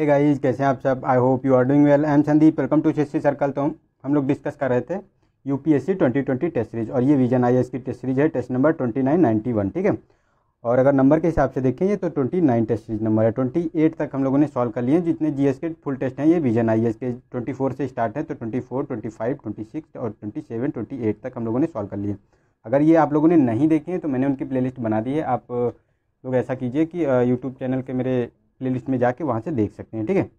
hey guys कैसे हैं आप सब I hope you are doing well I am Sandeep welcome to C circle तो हम लोग डिस्कस कर रहे थे यूपीएससी 2020 टेस्ट सीरीज और ये विजन आई की टेस्ट सीरीज है टेस्ट नंबर 2991 ठीक है और अगर नंबर के हिसाब से देखें ये तो 29 टेस्ट सीरीज नंबर है 28 तक हम लोगों ने सॉल्व कर लिए हैं जितने जी के फुल टेस्ट हैं ये विजन आई के फोर से स्टार्ट है तो फाइव ट्वेंटी सिक्स और ट्वेंटी एट तक हम लोगों ने सॉल्व कर लिए अगर ये आप लोगों ने नहीं देखे हैं तो मैंने उनकी प्ले बना दी है आप लोग ऐसा कीजिए कि यूट्यूब चैनल के मेरे प्ले लिस्ट में जाके वहाँ से देख सकते हैं ठीक है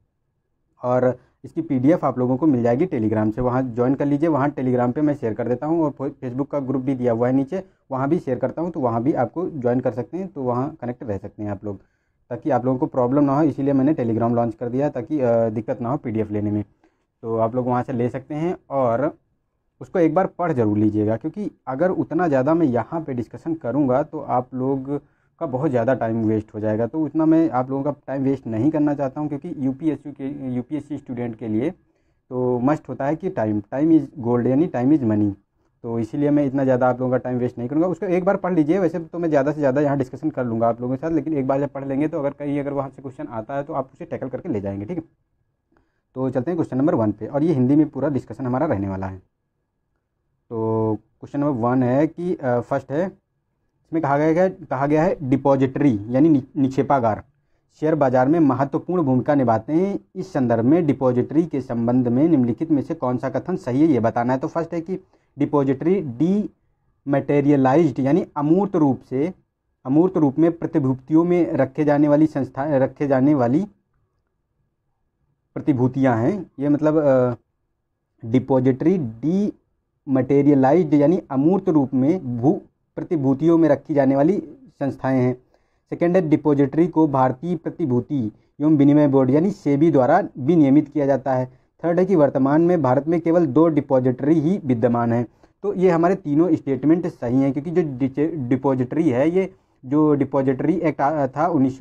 और इसकी पीडीएफ आप लोगों को मिल जाएगी टेलीग्राम से वहाँ ज्वाइन कर लीजिए वहाँ टेलीग्राम पे मैं शेयर कर देता हूँ और फेसबुक का ग्रुप भी दिया हुआ है नीचे वहाँ भी शेयर करता हूँ तो वहाँ भी आपको ज्वाइन कर सकते हैं तो वहाँ कनेक्ट रह सकते हैं आप लोग ताकि आप लोगों को प्रॉब्लम ना हो इसीलिए मैंने टेलीग्राम लॉन्च कर दिया ताकि दिक्कत ना हो पी लेने में तो आप लोग वहाँ से ले सकते हैं और उसको एक बार पढ़ जरूर लीजिएगा क्योंकि अगर उतना ज़्यादा मैं यहाँ पे डिस्कशन करूँगा तो आप लोग का बहुत ज़्यादा टाइम वेस्ट हो जाएगा तो उतना मैं आप लोगों का टाइम वेस्ट नहीं करना चाहता हूँ क्योंकि यू के यू स्टूडेंट के लिए तो मस्ट होता है कि टाइम टाइम इज़ गोल्ड यानी टाइम इज़ मनी तो इसीलिए मैं इतना ज़्यादा आप लोगों का टाइम वेस्ट नहीं करूँगा उसको एक बार पढ़ लीजिए वैसे तो मैं ज़्यादा से ज़्यादा यहाँ डिस्कशन कर लूँगा आप लोगों के साथ लेकिन एक बार जब पढ़ लेंगे तो अगर कहीं अगर वहाँ से क्वेश्चन आता है तो आप उसे टैकल करके ले जाएंगे ठीक है तो चलते हैं क्वेश्चन नंबर वन पे और ये हिंदी में पूरा डिस्कशन हमारा रहने वाला है तो क्वेश्चन नंबर वन है कि फर्स्ट है इसमें कहा गया है कहा गया है डिपॉजिटरी यानी निक्षेपागार शेयर बाजार में महत्वपूर्ण भूमिका निभाते हैं इस संदर्भ में डिपॉजिटरी के संबंध में निम्नलिखित में से कौन सा कथन सही है ये बताना है तो फर्स्ट है कि डिपॉजिटरी डी मटेरियलाइज्ड यानी अमूर्त रूप से अमूर्त रूप में प्रतिभूतियों में रखे जाने वाली संस्था रखे जाने वाली प्रतिभूतियां हैं ये मतलब डिपॉजिटरी डी मटेरियलाइज्ड यानी अमूर्त रूप में भू प्रतिभूतियों में रखी जाने वाली संस्थाएं हैं सेकेंड है डिपोजिटरी को भारतीय प्रतिभूति एवं विनिमय बोर्ड यानी सेबी द्वारा विनियमित किया जाता है थर्ड है कि वर्तमान में भारत में केवल दो डिपॉजिटरी ही विद्यमान हैं तो ये हमारे तीनों स्टेटमेंट सही हैं क्योंकि जो डिपॉजिटरी है ये जो डिपॉजिटरी एक्ट था उन्नीस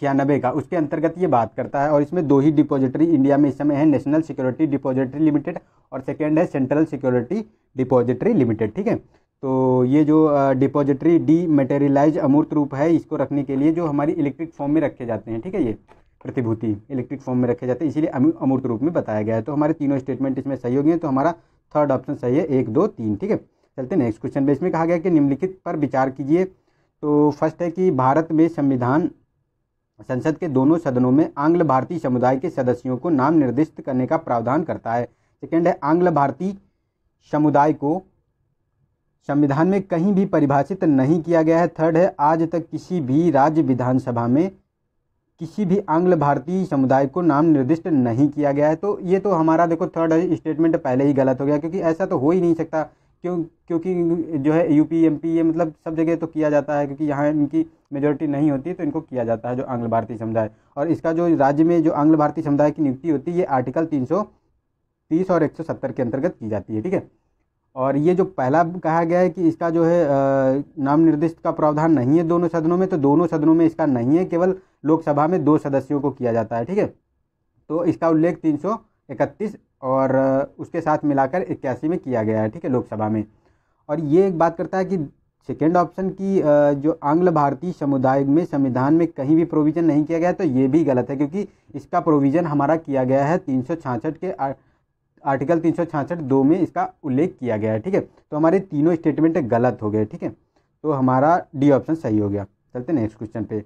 छियानबे का उसके अंतर्गत ये बात करता है और इसमें दो ही डिपॉजिटरी इंडिया में इस समय है नेशनल सिक्योरिटी डिपॉजिटरी लिमिटेड और सेकेंड है सेंट्रल सिक्योरिटी डिपॉजिटरी लिमिटेड ठीक है तो ये जो डिपॉजिटरी डी मेटेरियलाइज अमूर्त रूप है इसको रखने के लिए जो हमारी इलेक्ट्रिक फॉर्म में रखे जाते हैं ठीक है ये प्रतिभूति इलेक्ट्रिक फॉर्म में रखे जाते हैं इसीलिए अमूर्त रूप में बताया गया है तो हमारे तीनों स्टेटमेंट इसमें सही हो गए तो हमारा थर्ड ऑप्शन सही है एक दो तीन ठीक है चलते नेक्स्ट क्वेश्चन में इसमें कहा गया कि निम्नलिखित पर विचार कीजिए तो फर्स्ट है कि भारत में संविधान संसद के दोनों सदनों में आंग्ल भारतीय समुदाय के सदस्यों को नाम निर्दिष्ट करने का प्रावधान करता है सेकेंड है आंग्ल भारतीय समुदाय को संविधान में कहीं भी परिभाषित नहीं किया गया है थर्ड है आज तक किसी भी राज्य विधानसभा में किसी भी आंग्ल भारतीय समुदाय को नाम निर्दिष्ट नहीं किया गया है तो ये तो हमारा देखो थर्ड स्टेटमेंट पहले ही गलत हो गया क्योंकि ऐसा तो हो ही नहीं सकता क्यों क्योंकि जो है यूपी एमपी ये मतलब सब जगह तो किया जाता है क्योंकि यहाँ इनकी मेजोरिटी नहीं होती तो इनको किया जाता है जो आंग्ल भारतीय समुदाय और इसका जो राज्य में जो आंग्ल भारतीय समुदाय की नियुक्ति होती है ये आर्टिकल तीन सौ तीस और एक सौ सत्तर के अंतर्गत की जाती है ठीक है और ये जो पहला कहा गया है कि इसका जो है नाम निर्दिष्ट का प्रावधान नहीं है दोनों सदनों में तो दोनों सदनों में इसका नहीं है केवल लोकसभा में दो सदस्यों को किया जाता है ठीक है तो इसका उल्लेख तीन सौ इकतीस और उसके साथ मिलाकर इक्यासी में किया गया है ठीक है लोकसभा में और ये एक बात करता है कि सेकेंड ऑप्शन की जो आंग्ल भारतीय समुदाय में संविधान में कहीं भी प्रोविज़न नहीं किया गया तो ये भी गलत है क्योंकि इसका प्रोविज़न हमारा किया गया है तीन के आर्टिकल तीन दो में इसका उल्लेख किया गया है ठीक है तो हमारे तीनों स्टेटमेंट गलत हो गए ठीक है तो हमारा डी ऑप्शन सही हो गया चलते नेक्स्ट क्वेश्चन पे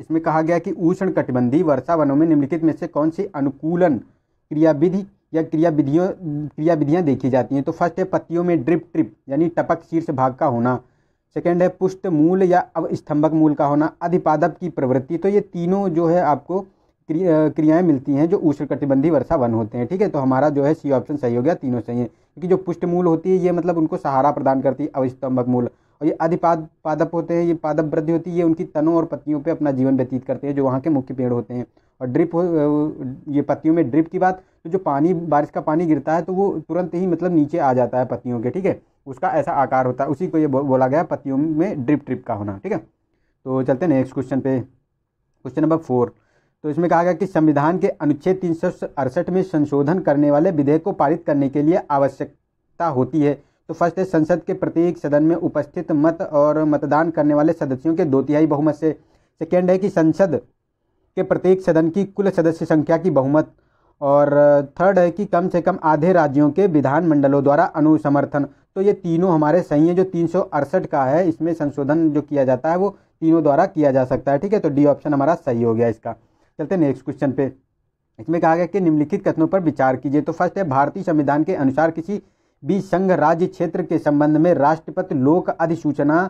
इसमें कहा गया कि उष्ण कटिबंधी वर्षा वनों में निम्नलिखित में से कौन सी अनुकूलन क्रियाविधि या क्रियाविधियों क्रियाविधियाँ देखी जाती हैं तो फर्स्ट है पत्तियों में ड्रिप ट्रिप यानी टपक शीर्ष भाग का होना सेकेंड है पुष्ट मूल या अवस्तंभक मूल का होना अधिपादप की प्रवृत्ति तो ये तीनों जो है आपको क्रियाएं मिलती हैं जो उष्णकटिबंधीय वर्षा वन होते हैं ठीक है तो हमारा जो है सी ऑप्शन सही हो गया तीनों सही है क्योंकि जो पुष्ट मूल होती है ये मतलब उनको सहारा प्रदान करती है अवस्तंभक मूल और ये अधिपाद पादप होते हैं ये पादप वृद्धि होती है ये उनकी तनों और पत्तियों पर अपना जीवन व्यतीत करते हैं जो वहाँ के मुख्य पेड़ होते हैं और ड्रिप हो ये पत्तियों में ड्रिप की बात तो जो पानी बारिश का पानी गिरता है तो वो तुरंत ही मतलब नीचे आ जाता है पत्तियों के ठीक है उसका ऐसा आकार होता है उसी को ये बोला गया पत्तियों में ड्रिप ट्रिप का होना ठीक है तो चलते हैं नेक्स्ट क्वेश्चन पे क्वेश्चन नंबर फोर तो इसमें कहा गया कि संविधान के अनुच्छेद तीन में संशोधन करने वाले विधेयक को पारित करने के लिए आवश्यकता होती है तो फर्स्ट है संसद के प्रत्येक सदन में उपस्थित मत और मतदान करने वाले सदस्यों के दो तिहाई बहुमत से सेकेंड है कि संसद के प्रत्येक सदन की कुल सदस्य संख्या की बहुमत और थर्ड है कि कम से कम आधे राज्यों के विधानमंडलों द्वारा अनुसमर्थन तो ये तीनों हमारे सही है जो तीन का है इसमें संशोधन जो किया जाता है वो तीनों द्वारा किया जा सकता है ठीक है तो डी ऑप्शन हमारा सही हो गया इसका चलते नेक्स्ट क्वेश्चन पे इसमें कहा गया कि निम्नलिखित कथनों पर विचार कीजिए तो फर्स्ट है भारतीय संविधान के अनुसार किसी भी संघ राज्य क्षेत्र के संबंध में राष्ट्रपति लोक अधिसूचना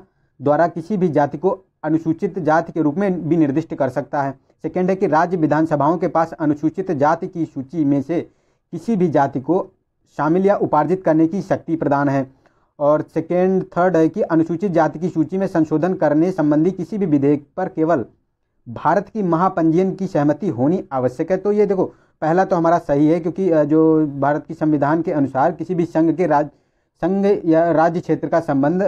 द्वारा किसी भी जाति को अनुसूचित जाति के रूप में भी निर्दिष्ट कर सकता है सेकेंड है कि राज्य विधानसभाओं के पास अनुसूचित जाति की सूची में से किसी भी जाति को शामिल या उपार्जित करने की शक्ति प्रदान है और सेकेंड थर्ड है कि अनुसूचित जाति की सूची में संशोधन करने संबंधी किसी भी विधेयक पर केवल भारत की महापंजीयन की सहमति होनी आवश्यक है तो ये देखो पहला तो हमारा सही है क्योंकि जो भारत की संविधान के अनुसार किसी भी संघ के राज संघ या राज्य क्षेत्र का संबंध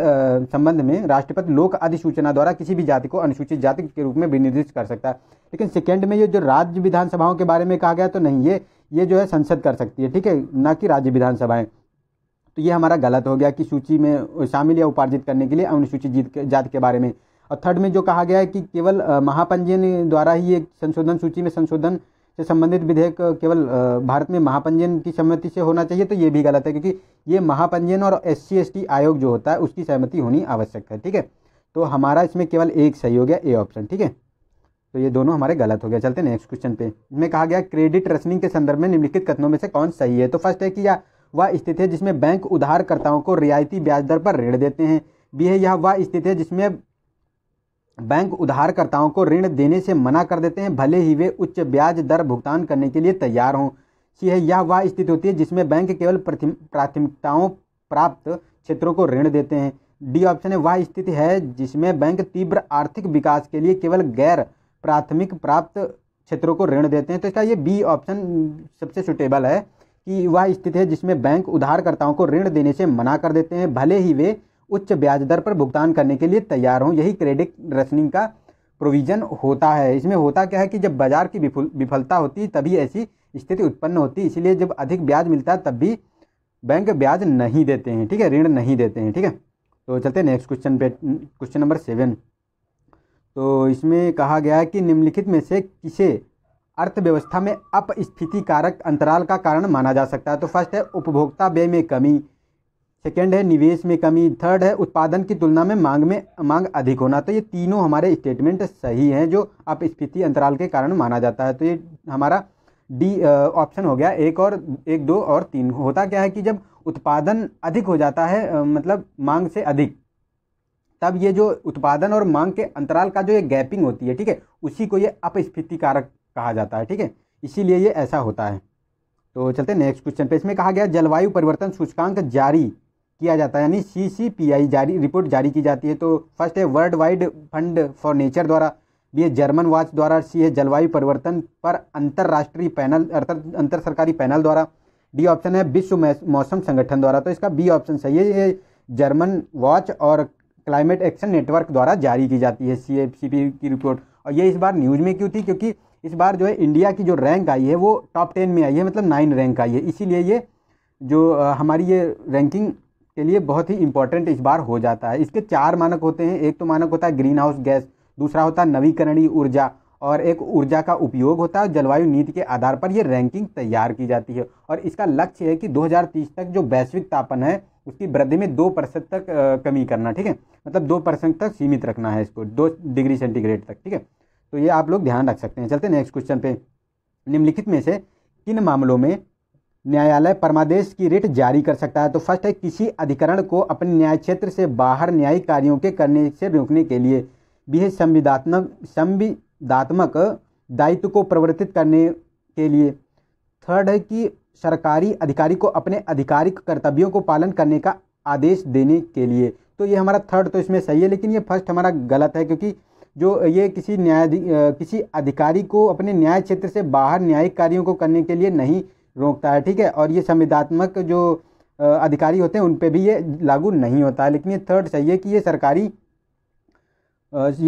संबंध में राष्ट्रपति लोक अधिसूचना द्वारा किसी भी जाति को अनुसूचित जाति के रूप में विनिर्दिष्ट कर सकता है लेकिन सेकेंड में ये जो राज्य विधानसभाओं के बारे में कहा गया तो नहीं ये ये जो है संसद कर सकती है ठीक है ना कि राज्य विधानसभाएं तो ये हमारा गलत हो गया कि सूची में शामिल या उपार्जित करने के लिए अनुसूचित जाति के बारे में और थर्ड में जो कहा गया है कि केवल महापंजीयन द्वारा ही एक संशोधन सूची में संशोधन से संबंधित विधेयक केवल भारत में महापंजीयन की सहमति से होना चाहिए तो ये भी गलत है क्योंकि ये महापंजीयन और एस सी आयोग जो होता है उसकी सहमति होनी आवश्यक है ठीक है तो हमारा इसमें केवल एक सही हो गया ए ऑप्शन ठीक है तो ये दोनों हमारे गलत हो गया चलते नेक्स्ट क्वेश्चन पे इसमें कहा गया क्रेडिट रसनिंग के संदर्भ में निम्नलिखित कथनों में से कौन सही है तो फर्स्ट है कि यह वह स्थिति है जिसमें बैंक उधारकर्ताओं को रियायती ब्याज दर पर ऋण देते हैं बी है यह वह स्थिति है जिसमें बैंक उधारकर्ताओं को ऋण देने से मना कर देते हैं भले ही वे उच्च ब्याज दर भुगतान करने के लिए तैयार हों सी है यह वह स्थिति होती है जिसमें बैंक केवल प्राथमिकताओं प्राप्त क्षेत्रों को ऋण देते हैं डी ऑप्शन है वह स्थिति है जिसमें बैंक तीव्र आर्थिक विकास के लिए केवल गैर प्राथमिक प्राप्त क्षेत्रों को ऋण देते हैं तो इसका ये बी ऑप्शन सबसे सुटेबल है कि वह स्थिति है जिसमें बैंक उधारकर्ताओं को ऋण देने से मना कर देते हैं भले ही वे उच्च ब्याज दर पर भुगतान करने के लिए तैयार हों यही क्रेडिट रेशनिंग का प्रोविज़न होता है इसमें होता क्या है कि जब बाजार की विफलता होती है तभी ऐसी स्थिति उत्पन्न होती है इसीलिए जब अधिक ब्याज मिलता है तब भी बैंक ब्याज नहीं देते हैं ठीक है ऋण नहीं देते हैं ठीक है तो चलते नेक्स्ट क्वेश्चन पे क्वेश्चन नंबर सेवन तो इसमें कहा गया है कि निम्नलिखित में से किसे अर्थव्यवस्था में अपस्फीति कारक अंतराल का कारण माना जा सकता है तो फर्स्ट है उपभोक्ता व्यय में कमी सेकेंड है निवेश में कमी थर्ड है उत्पादन की तुलना में मांग में मांग अधिक होना तो ये तीनों हमारे स्टेटमेंट सही हैं जो अपस्फीति अंतराल के कारण माना जाता है तो ये हमारा डी ऑप्शन हो गया एक और एक दो और तीन होता क्या है कि जब उत्पादन अधिक हो जाता है आ, मतलब मांग से अधिक तब ये जो उत्पादन और मांग के अंतराल का जो ये गैपिंग होती है ठीक है उसी को ये अपस्फीति कारक कहा जाता है ठीक है इसीलिए ये ऐसा होता है तो चलते नेक्स्ट क्वेश्चन पे इसमें कहा गया जलवायु परिवर्तन सूचकांक जारी किया जाता है यानी सी सी पी आई जारी रिपोर्ट जारी की जाती है तो फर्स्ट है world wide fund for nature द्वारा बी है जर्मन वॉच द्वारा सी है जलवायु परिवर्तन पर अंतर्राष्ट्रीय पैनल अर्थात अंतर सरकारी पैनल द्वारा डी ऑप्शन है विश्व मौसम संगठन द्वारा तो इसका बी ऑप्शन सही है ये जर्मन वॉच और क्लाइमेट एक्शन नेटवर्क द्वारा जारी की जाती है सी एफ सी पी की रिपोर्ट और ये इस बार न्यूज़ में क्यों थी क्योंकि इस बार जो है इंडिया की जो रैंक आई है वो टॉप टेन में आई है मतलब नाइन रैंक आई है इसीलिए ये जो हमारी ये रैंकिंग के लिए बहुत ही इंपॉर्टेंट इस बार हो जाता है इसके चार मानक होते हैं एक तो मानक होता है ग्रीन हाउस गैस दूसरा होता है नवीकरणीय ऊर्जा और एक ऊर्जा का उपयोग होता है जलवायु नीति के आधार पर यह रैंकिंग तैयार की जाती है और इसका लक्ष्य है कि 2030 तक जो वैश्विक तापन है उसकी वृद्धि में दो प्रतिशत तक कमी करना ठीक है मतलब दो परसेंट तक सीमित रखना है इसको दो डिग्री सेंटीग्रेड तक ठीक है तो ये आप लोग ध्यान रख सकते हैं चलते नेक्स्ट क्वेश्चन पे निम्नलिखित में से किन मामलों में न्यायालय परमादेश की रिट जारी कर सकता है तो फर्स्ट है किसी अधिकरण को अपने न्याय क्षेत्र से बाहर न्यायिक कार्यों के करने से रोकने के लिए भी है संविधात्मक संविधात्मक दायित्व को प्रवर्तित करने के लिए थर्ड है कि सरकारी अधिकारी को अपने आधिकारिक कर्तव्यों को पालन करने का आदेश देने के लिए तो ये हमारा थर्ड तो इसमें सही है लेकिन ये फर्स्ट हमारा गलत है क्योंकि जो ये किसी न्याय किसी अधिकारी को अपने न्याय क्षेत्र से बाहर न्यायिक कार्यों को करने के लिए नहीं रोकता है ठीक है और ये संविदात्मक जो अधिकारी होते हैं उन पर भी ये लागू नहीं होता है लेकिन ये थर्ड चाहिए कि ये सरकारी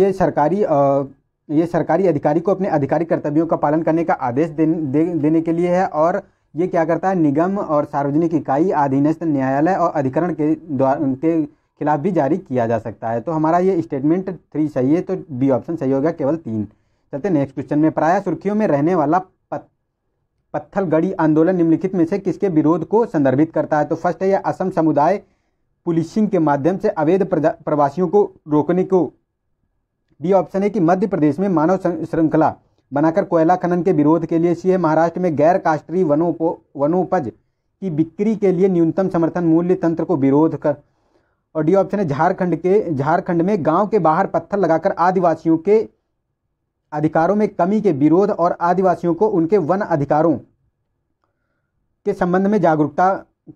ये सरकारी ये सरकारी अधिकारी को अपने अधिकारी कर्तव्यों का पालन करने का आदेश दे, दे, देने के लिए है और ये क्या करता है निगम और सार्वजनिक इकाई अधीनस्थ न्यायालय और अधिकरण के द्वारा के खिलाफ भी जारी किया जा सकता है तो हमारा ये स्टेटमेंट थ्री तो सही है तो बी ऑप्शन सही होगा केवल तीन चलते नेक्स्ट क्वेश्चन में प्राय सुर्खियों में रहने वाला पत्थलगढ़ी आंदोलन निम्नलिखित में से किसके विरोध को संदर्भित करता है तो फर्स्ट है यह असम समुदाय पुलिसिंग के माध्यम से अवैध प्रवासियों को रोकने को बी ऑप्शन है कि मध्य प्रदेश में मानव श्रृंखला बनाकर कोयला खनन के विरोध के लिए सी है महाराष्ट्र में गैर काष्टरी वनोपो वनोपज की बिक्री के लिए न्यूनतम समर्थन मूल्य तंत्र को विरोध कर और डी ऑप्शन है झारखंड के झारखंड में गांव के बाहर पत्थर लगाकर आदिवासियों के अधिकारों में कमी के विरोध और आदिवासियों को उनके वन अधिकारों के संबंध में जागरूकता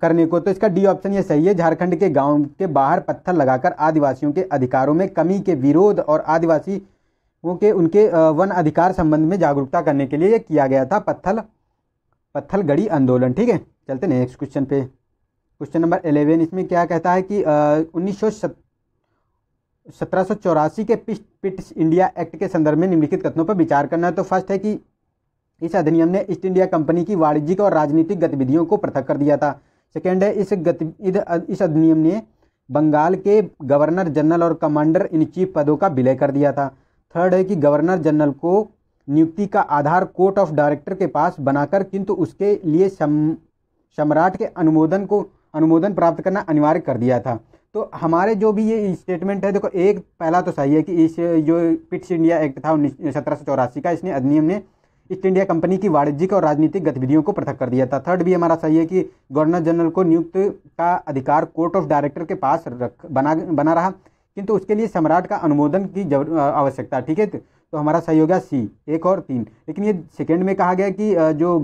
करने को तो इसका डी ऑप्शन ये सही है झारखंड के गांव के बाहर पत्थर लगाकर आदिवासियों के अधिकारों में कमी के विरोध और आदिवासियों के उनके वन अधिकार संबंध में जागरूकता करने के लिए ये किया गया था पत्थल पत्थल गड़ी आंदोलन ठीक है चलते नेक्स्ट क्वेश्चन पे क्वेश्चन नंबर एलेवन इसमें क्या कहता है कि उन्नीस सत्रह के पिट्स इंडिया एक्ट के संदर्भ में निम्नलिखित कथनों पर विचार करना है तो फर्स्ट है कि इस अधिनियम ने ईस्ट इंडिया कंपनी की वाणिज्यिक और राजनीतिक गतिविधियों को पृथक कर दिया था सेकेंड है इस गति इस अधिनियम ने बंगाल के गवर्नर जनरल और कमांडर इन चीफ पदों का विलय कर दिया था थर्ड है कि गवर्नर जनरल को नियुक्ति का आधार कोर्ट ऑफ डायरेक्टर के पास बनाकर किंतु उसके लिए सम्राट के अनुमोदन को अनुमोदन प्राप्त करना अनिवार्य कर दिया था तो हमारे जो भी ये स्टेटमेंट है देखो एक पहला तो सही है कि इस जो पिट्स इंडिया एक्ट था उन्नीस सत्रह का इसने अधिनियम ने ईस्ट इंडिया कंपनी की वाणिज्यिक और राजनीतिक गतिविधियों को पृथक कर दिया था थर्ड भी हमारा सही है कि गवर्नर जनरल को नियुक्त का अधिकार कोर्ट ऑफ डायरेक्टर के पास रख बना बना रहा किंतु उसके लिए सम्राट का अनुमोदन की आवश्यकता ठीक है तो हमारा सही हो गया सी एक और तीन लेकिन ये सेकेंड में कहा गया कि जो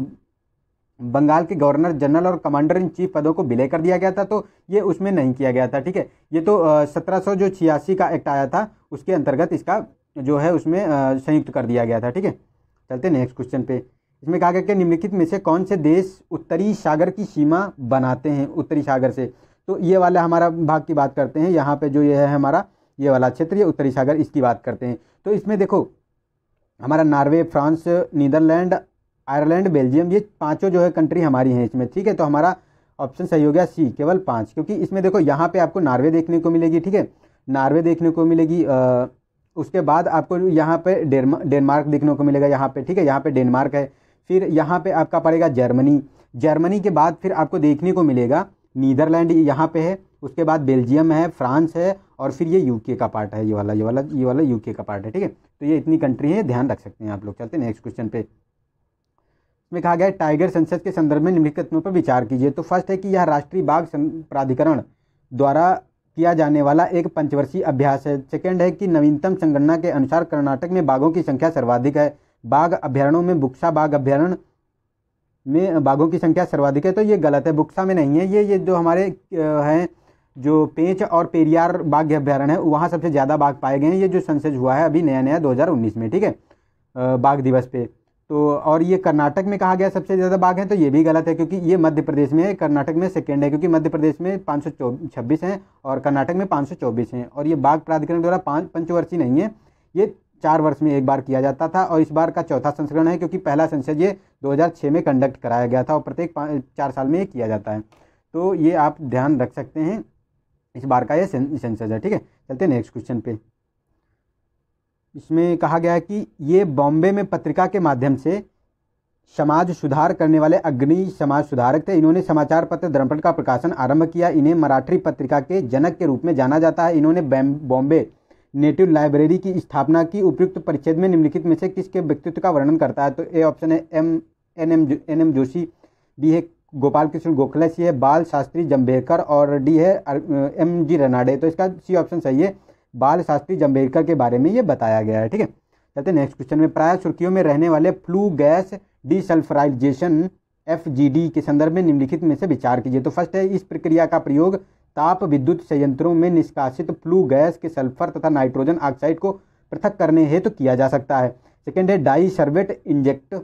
बंगाल के गवर्नर जनरल और कमांडर इन चीफ पदों को विलय कर दिया गया था तो ये उसमें नहीं किया गया था ठीक है ये तो सत्रह जो छियासी का एक्ट आया था उसके अंतर्गत इसका जो है उसमें संयुक्त कर दिया गया था ठीक है चलते नेक्स्ट क्वेश्चन पे इसमें कहा गया कि निम्नलिखित में से कौन से देश उत्तरी सागर की सीमा बनाते हैं उत्तरी सागर से तो ये वाला हमारा भाग की बात करते हैं यहाँ पे जो ये है हमारा ये वाला क्षेत्र ये उत्तरी सागर इसकी बात करते हैं तो इसमें देखो हमारा Norway France Netherland Ireland Belgium ये पाँचों जो है कंट्री हमारी हैं इसमें ठीक है तो हमारा ऑप्शन सही हो गया सी केवल पाँच क्योंकि इसमें देखो यहाँ पे आपको नार्वे देखने को मिलेगी ठीक है नार्वे देखने को मिलेगी आ, उसके बाद आपको यहाँ पे डेनमार्क देखने को मिलेगा यहाँ पे ठीक है यहाँ पे डेनमार्क है फिर यहाँ पे आपका पड़ेगा जर्मनी जर्मनी के बाद फिर आपको देखने को मिलेगा नीदरलैंड यहाँ पे है उसके बाद बेल्जियम है फ्रांस है और फिर ये यूके का पार्ट है ये वाला ये वाला ये वाला यूके का पार्ट है ठीक है तो ये इतनी कंट्री है ध्यान रख सकते हैं आप लोग चलते नेक्स्ट क्वेश्चन पे में कहा गया है टाइगर संसद के संदर्भ में निम्नलिखित कथनों पर विचार कीजिए तो फर्स्ट है कि यह राष्ट्रीय बाघ प्राधिकरण द्वारा किया जाने वाला एक पंचवर्षीय अभ्यास है सेकेंड है कि नवीनतम संगणना के अनुसार कर्नाटक में बाघों की संख्या सर्वाधिक है बाघ अभ्यारणों में बुक्सा बाघ अभ्यारण में बाघों की संख्या सर्वाधिक है तो ये गलत है बुक्सा में नहीं है ये ये जो हमारे हैं जो पेंच और पेरियार बाघ अभ्यारण्य है वहाँ सबसे ज़्यादा बाघ पाए गए हैं ये जो संसद हुआ है अभी नया नया 2019 में ठीक है बाघ दिवस पे तो और ये कर्नाटक में कहा गया सबसे ज़्यादा बाघ है तो ये भी गलत है क्योंकि ये मध्य प्रदेश में कर्नाटक में सेकेंड है क्योंकि मध्य प्रदेश में पाँच हैं और कर्नाटक में पाँच हैं और ये बाघ प्राधिकरण द्वारा पाँच पंचवर्षीय नहीं है ये चार वर्ष में एक बार किया जाता था और इस बार का चौथा संस्करण है क्योंकि पहला संसद ये 2006 में कंडक्ट कराया गया था और प्रत्येक चार साल में ये किया जाता है तो ये आप ध्यान रख सकते हैं इस बार का ये संसद है ठीक है चलते हैं नेक्स्ट क्वेश्चन पे इसमें कहा गया है कि ये बॉम्बे में पत्रिका के माध्यम से समाज सुधार करने वाले अग्नि समाज सुधारक थे इन्होंने समाचार पत्र धर्मपट का प्रकाशन आरंभ किया इन्हें मराठी पत्रिका के जनक के रूप में जाना जाता है इन्होंने बॉम्बे नेटिव लाइब्रेरी की स्थापना की उपयुक्त परिच्छेद में निम्नलिखित में से किसके व्यक्तित्व का वर्णन करता है तो ए ऑप्शन है M N M N M Joshi B है गोपाल कृष्ण गोखले सी है बाल शास्त्री जम्बेकर और डी है एम जी रनाडे तो इसका सी ऑप्शन सही है बाल शास्त्री जम्बेरकर के बारे में ये बताया गया है ठीक है चलते नेक्स्ट क्वेश्चन में प्राय सुर्खियों में रहने वाले फ्लू गैस डिसल्फराइजेशन एफ के संदर्भ में निम्नलिखित में से विचार कीजिए तो फर्स्ट है इस प्रक्रिया का प्रयोग ताप विद्युत संयंत्रों में निष्कासित फ्लू गैस के सल्फर तथा नाइट्रोजन ऑक्साइड को पृथक करने हेतु तो किया जा सकता है सेकेंड है dry sorbent inject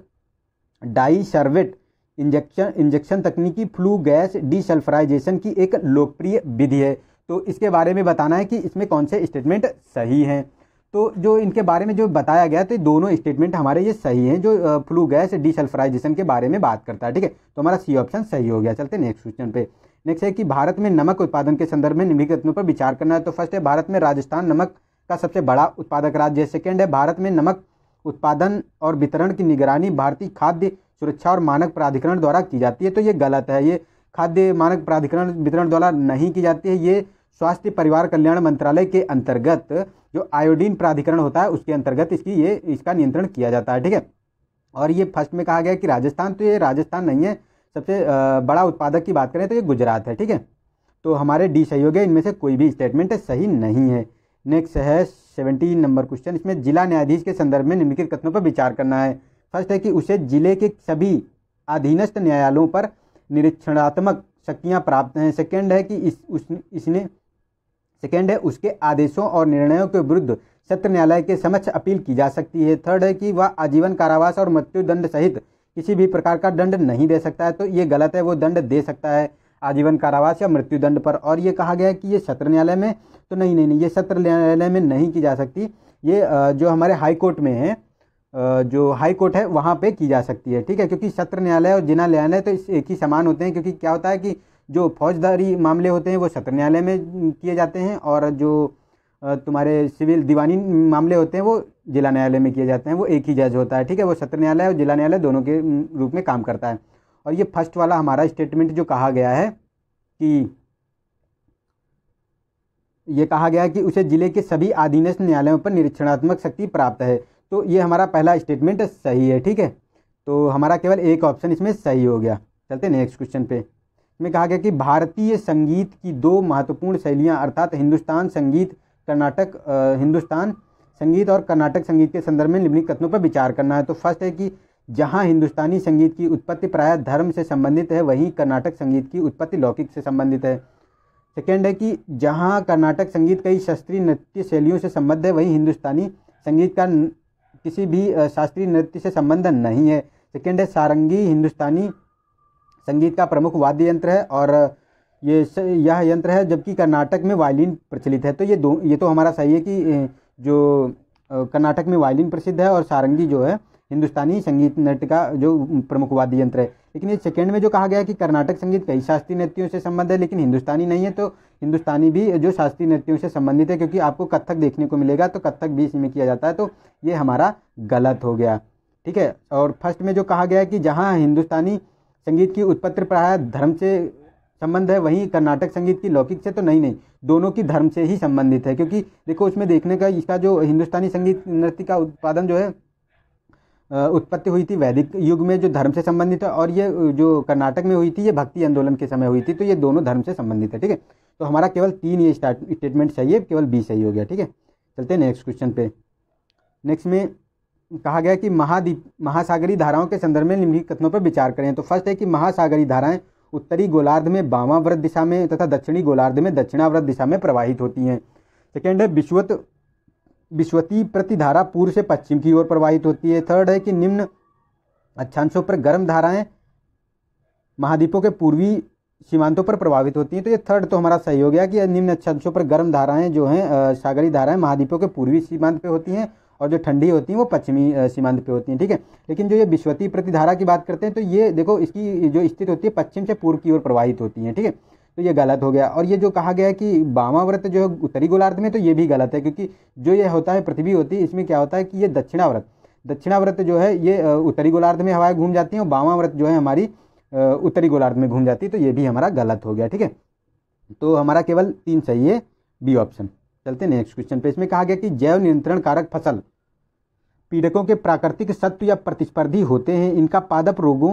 dry sorbent injection injection तकनीकी फ्लू गैस डिसल्फराइजेशन की एक लोकप्रिय विधि है तो इसके बारे में बताना है कि इसमें कौन से स्टेटमेंट सही हैं तो जो इनके बारे में जो बताया गया तो दोनों स्टेटमेंट हमारे ये सही हैं जो फ्लू गैस डिसल्फराइजेशन के बारे में बात करता है ठीक है तो हमारा सी ऑप्शन सही हो गया चलते नेक्स्ट क्वेश्चन पे नेक्स्ट है कि भारत में नमक उत्पादन के संदर्भ में निम्नलिखित पर विचार करना है तो फर्स्ट है भारत में राजस्थान नमक का सबसे बड़ा उत्पादक राज्य है सेकेंड है भारत में नमक उत्पादन और वितरण की निगरानी भारतीय खाद्य सुरक्षा और मानक प्राधिकरण द्वारा की जाती है तो ये गलत है ये खाद्य मानक प्राधिकरण वितरण द्वारा नहीं की जाती है ये स्वास्थ्य परिवार कल्याण मंत्रालय के अंतर्गत जो आयोडीन प्राधिकरण होता है उसके अंतर्गत इसकी ये इसका नियंत्रण किया जाता है ठीक है और ये फर्स्ट में कहा गया कि राजस्थान तो ये राजस्थान नहीं है सबसे बड़ा उत्पादक की बात करें तो ये गुजरात है ठीक है तो हमारे डी सहयोग है इनमें से कोई भी स्टेटमेंट सही नहीं है नेक्स्ट है सेवेंटीन नंबर क्वेश्चन इसमें जिला न्यायाधीश के संदर्भ में निम्नलिखित कथनों पर विचार करना है फर्स्ट है कि उसे जिले के सभी अधीनस्थ न्यायालयों पर निरीक्षणात्मक शक्तियाँ प्राप्त हैं सेकेंड है कि इस उस इसने सेकेंड है उसके आदेशों और निर्णयों के विरुद्ध सत्र न्यायालय के समक्ष अपील की जा सकती है थर्ड है कि वह आजीवन कारावास और मृत्यु दंड सहित किसी भी प्रकार का दंड नहीं दे सकता है तो ये गलत है वो दंड दे सकता है आजीवन कारावास या मृत्यु दंड पर और ये कहा गया है कि ये सत्र न्यायालय में तो नहीं नहीं नहीं ये सत्र न्यायालय में नहीं की जा सकती ये जो हमारे हाई कोर्ट में है जो हाई कोर्ट है वहाँ पे की जा सकती है ठीक है क्योंकि सत्र न्यायालय और जिला न्यायालय तो एक ही समान होते हैं क्योंकि क्या होता है कि जो फौजदारी मामले होते हैं वो सत्र न्यायालय में किए जाते हैं और जो तुम्हारे सिविल दीवानी मामले होते हैं वो जिला न्यायालय में किए जाते हैं वो एक ही जज होता है ठीक है वो सत्र न्यायालय और जिला न्यायालय दोनों के रूप में काम करता है और ये फर्स्ट वाला हमारा स्टेटमेंट जो कहा गया है कि ये कहा गया कि उसे जिले के सभी अधीनस्थ न्यायालयों पर निरीक्षणात्मक शक्ति प्राप्त है तो ये हमारा पहला स्टेटमेंट सही है ठीक है तो हमारा केवल एक ऑप्शन इसमें सही हो गया चलते नेक्स्ट क्वेश्चन पे में कहा गया कि भारतीय संगीत की दो महत्वपूर्ण शैलियाँ अर्थात हिंदुस्तान संगीत कर्नाटक हिंदुस्तान संगीत और कर्नाटक संगीत के संदर्भ में निम्नलिखित कथनों पर विचार करना है तो फर्स्ट है कि जहाँ हिंदुस्तानी संगीत की उत्पत्ति प्राय धर्म से संबंधित है वहीं कर्नाटक संगीत की उत्पत्ति लौकिक से संबंधित है सेकेंड है कि जहाँ कर्नाटक संगीत कई शास्त्रीय नृत्य शैलियों से संबद्ध है वहीं हिंदुस्तानी संगीत का किसी भी शास्त्रीय नृत्य से संबंध नहीं है सेकेंड है सारंगी हिंदुस्तानी संगीत का प्रमुख वाद्य यंत्र है और ये यह यंत्र है जबकि कर्नाटक में वायलिन प्रचलित है तो ये दो ये तो हमारा सही है कि जो कर्नाटक में वायलिन प्रसिद्ध है और सारंगी जो है हिंदुस्तानी संगीत नृत्य का जो प्रमुख वाद्य यंत्र है लेकिन ये सेकेंड में जो कहा गया कि कर्नाटक संगीत कई शास्त्रीय नृत्यों से संबंध है लेकिन हिंदुस्तानी नहीं है तो हिंदुस्तानी भी जो शास्त्रीय नृत्यों से संबंधित है क्योंकि आपको कथक देखने को मिलेगा तो कथक भी इसमें किया जाता है तो ये हमारा गलत हो गया ठीक है और फर्स्ट में जो कहा गया है कि जहाँ हिंदुस्तानी संगीत की उत्पत्ति प्राय धर्म से संबंध है वहीं कर्नाटक संगीत की लौकिक से तो नहीं नहीं दोनों की धर्म से ही संबंधित है क्योंकि देखो उसमें देखने का इसका जो हिंदुस्तानी संगीत नृत्य का उत्पादन जो है उत्पत्ति हुई थी वैदिक युग में जो धर्म से संबंधित है और ये जो कर्नाटक में हुई थी ये भक्ति आंदोलन के समय हुई थी तो ये दोनों धर्म से संबंधित है ठीक है तो हमारा केवल तीन ये स्टेटमेंट सही है केवल बी सही हो गया ठीक है चलते हैं नेक्स्ट क्वेश्चन पे नेक्स्ट में कहा गया कि महाद्वीप महासागरी धाराओं के संदर्भ में निम्नलिखित कथनों पर विचार करें तो फर्स्ट है कि महासागरी धाराएं उत्तरी गोलार्ध में बामावृत दिशा में तथा दक्षिणी गोलार्ध में दक्षिणावृत दिशा में प्रवाहित होती हैं सेकेंड है विश्वत विश्वती प्रतिधारा पूर्व से पश्चिम की ओर प्रवाहित होती है थर्ड है कि निम्न अक्षांशों पर गर्म धाराएं महाद्वीपों के पूर्वी सीमांतों पर प्रभावित होती हैं तो ये थर्ड तो हमारा सही हो गया कि निम्न अक्षांशों पर गर्म धाराएं जो हैं सागरी धाराएं महाद्वीपों के पूर्वी सीमांत पर होती हैं और जो ठंडी होती हैं वो पश्चिमी सीमांत पे होती हैं ठीक है लेकिन जो ये विश्वती प्रतिधारा की बात करते हैं तो ये देखो इसकी जो स्थिति होती है पश्चिम से पूर्व की ओर प्रवाहित होती हैं ठीक है तो ये गलत हो गया और ये जो कहा गया है कि व्रत जो है उत्तरी गोलार्ध में तो ये भी गलत है क्योंकि जो ये होता है पृथ्वी होती है इसमें क्या होता है कि ये दक्षिणाव्रत दक्षिणाव्रत जो है ये उत्तरी गोलार्ध में हवाएं घूम जाती हैं और व्रत जो है हमारी उत्तरी गोलार्ध में घूम जाती है तो ये भी हमारा गलत हो गया ठीक है तो हमारा केवल तीन चाहिए बी ऑप्शन चलते नेक्स्ट क्वेश्चन पे इसमें कहा गया कि जैव नियंत्रण कारक फसल पीड़कों के प्राकृतिक सत्व या प्रतिस्पर्धी होते हैं इनका पादप रोगों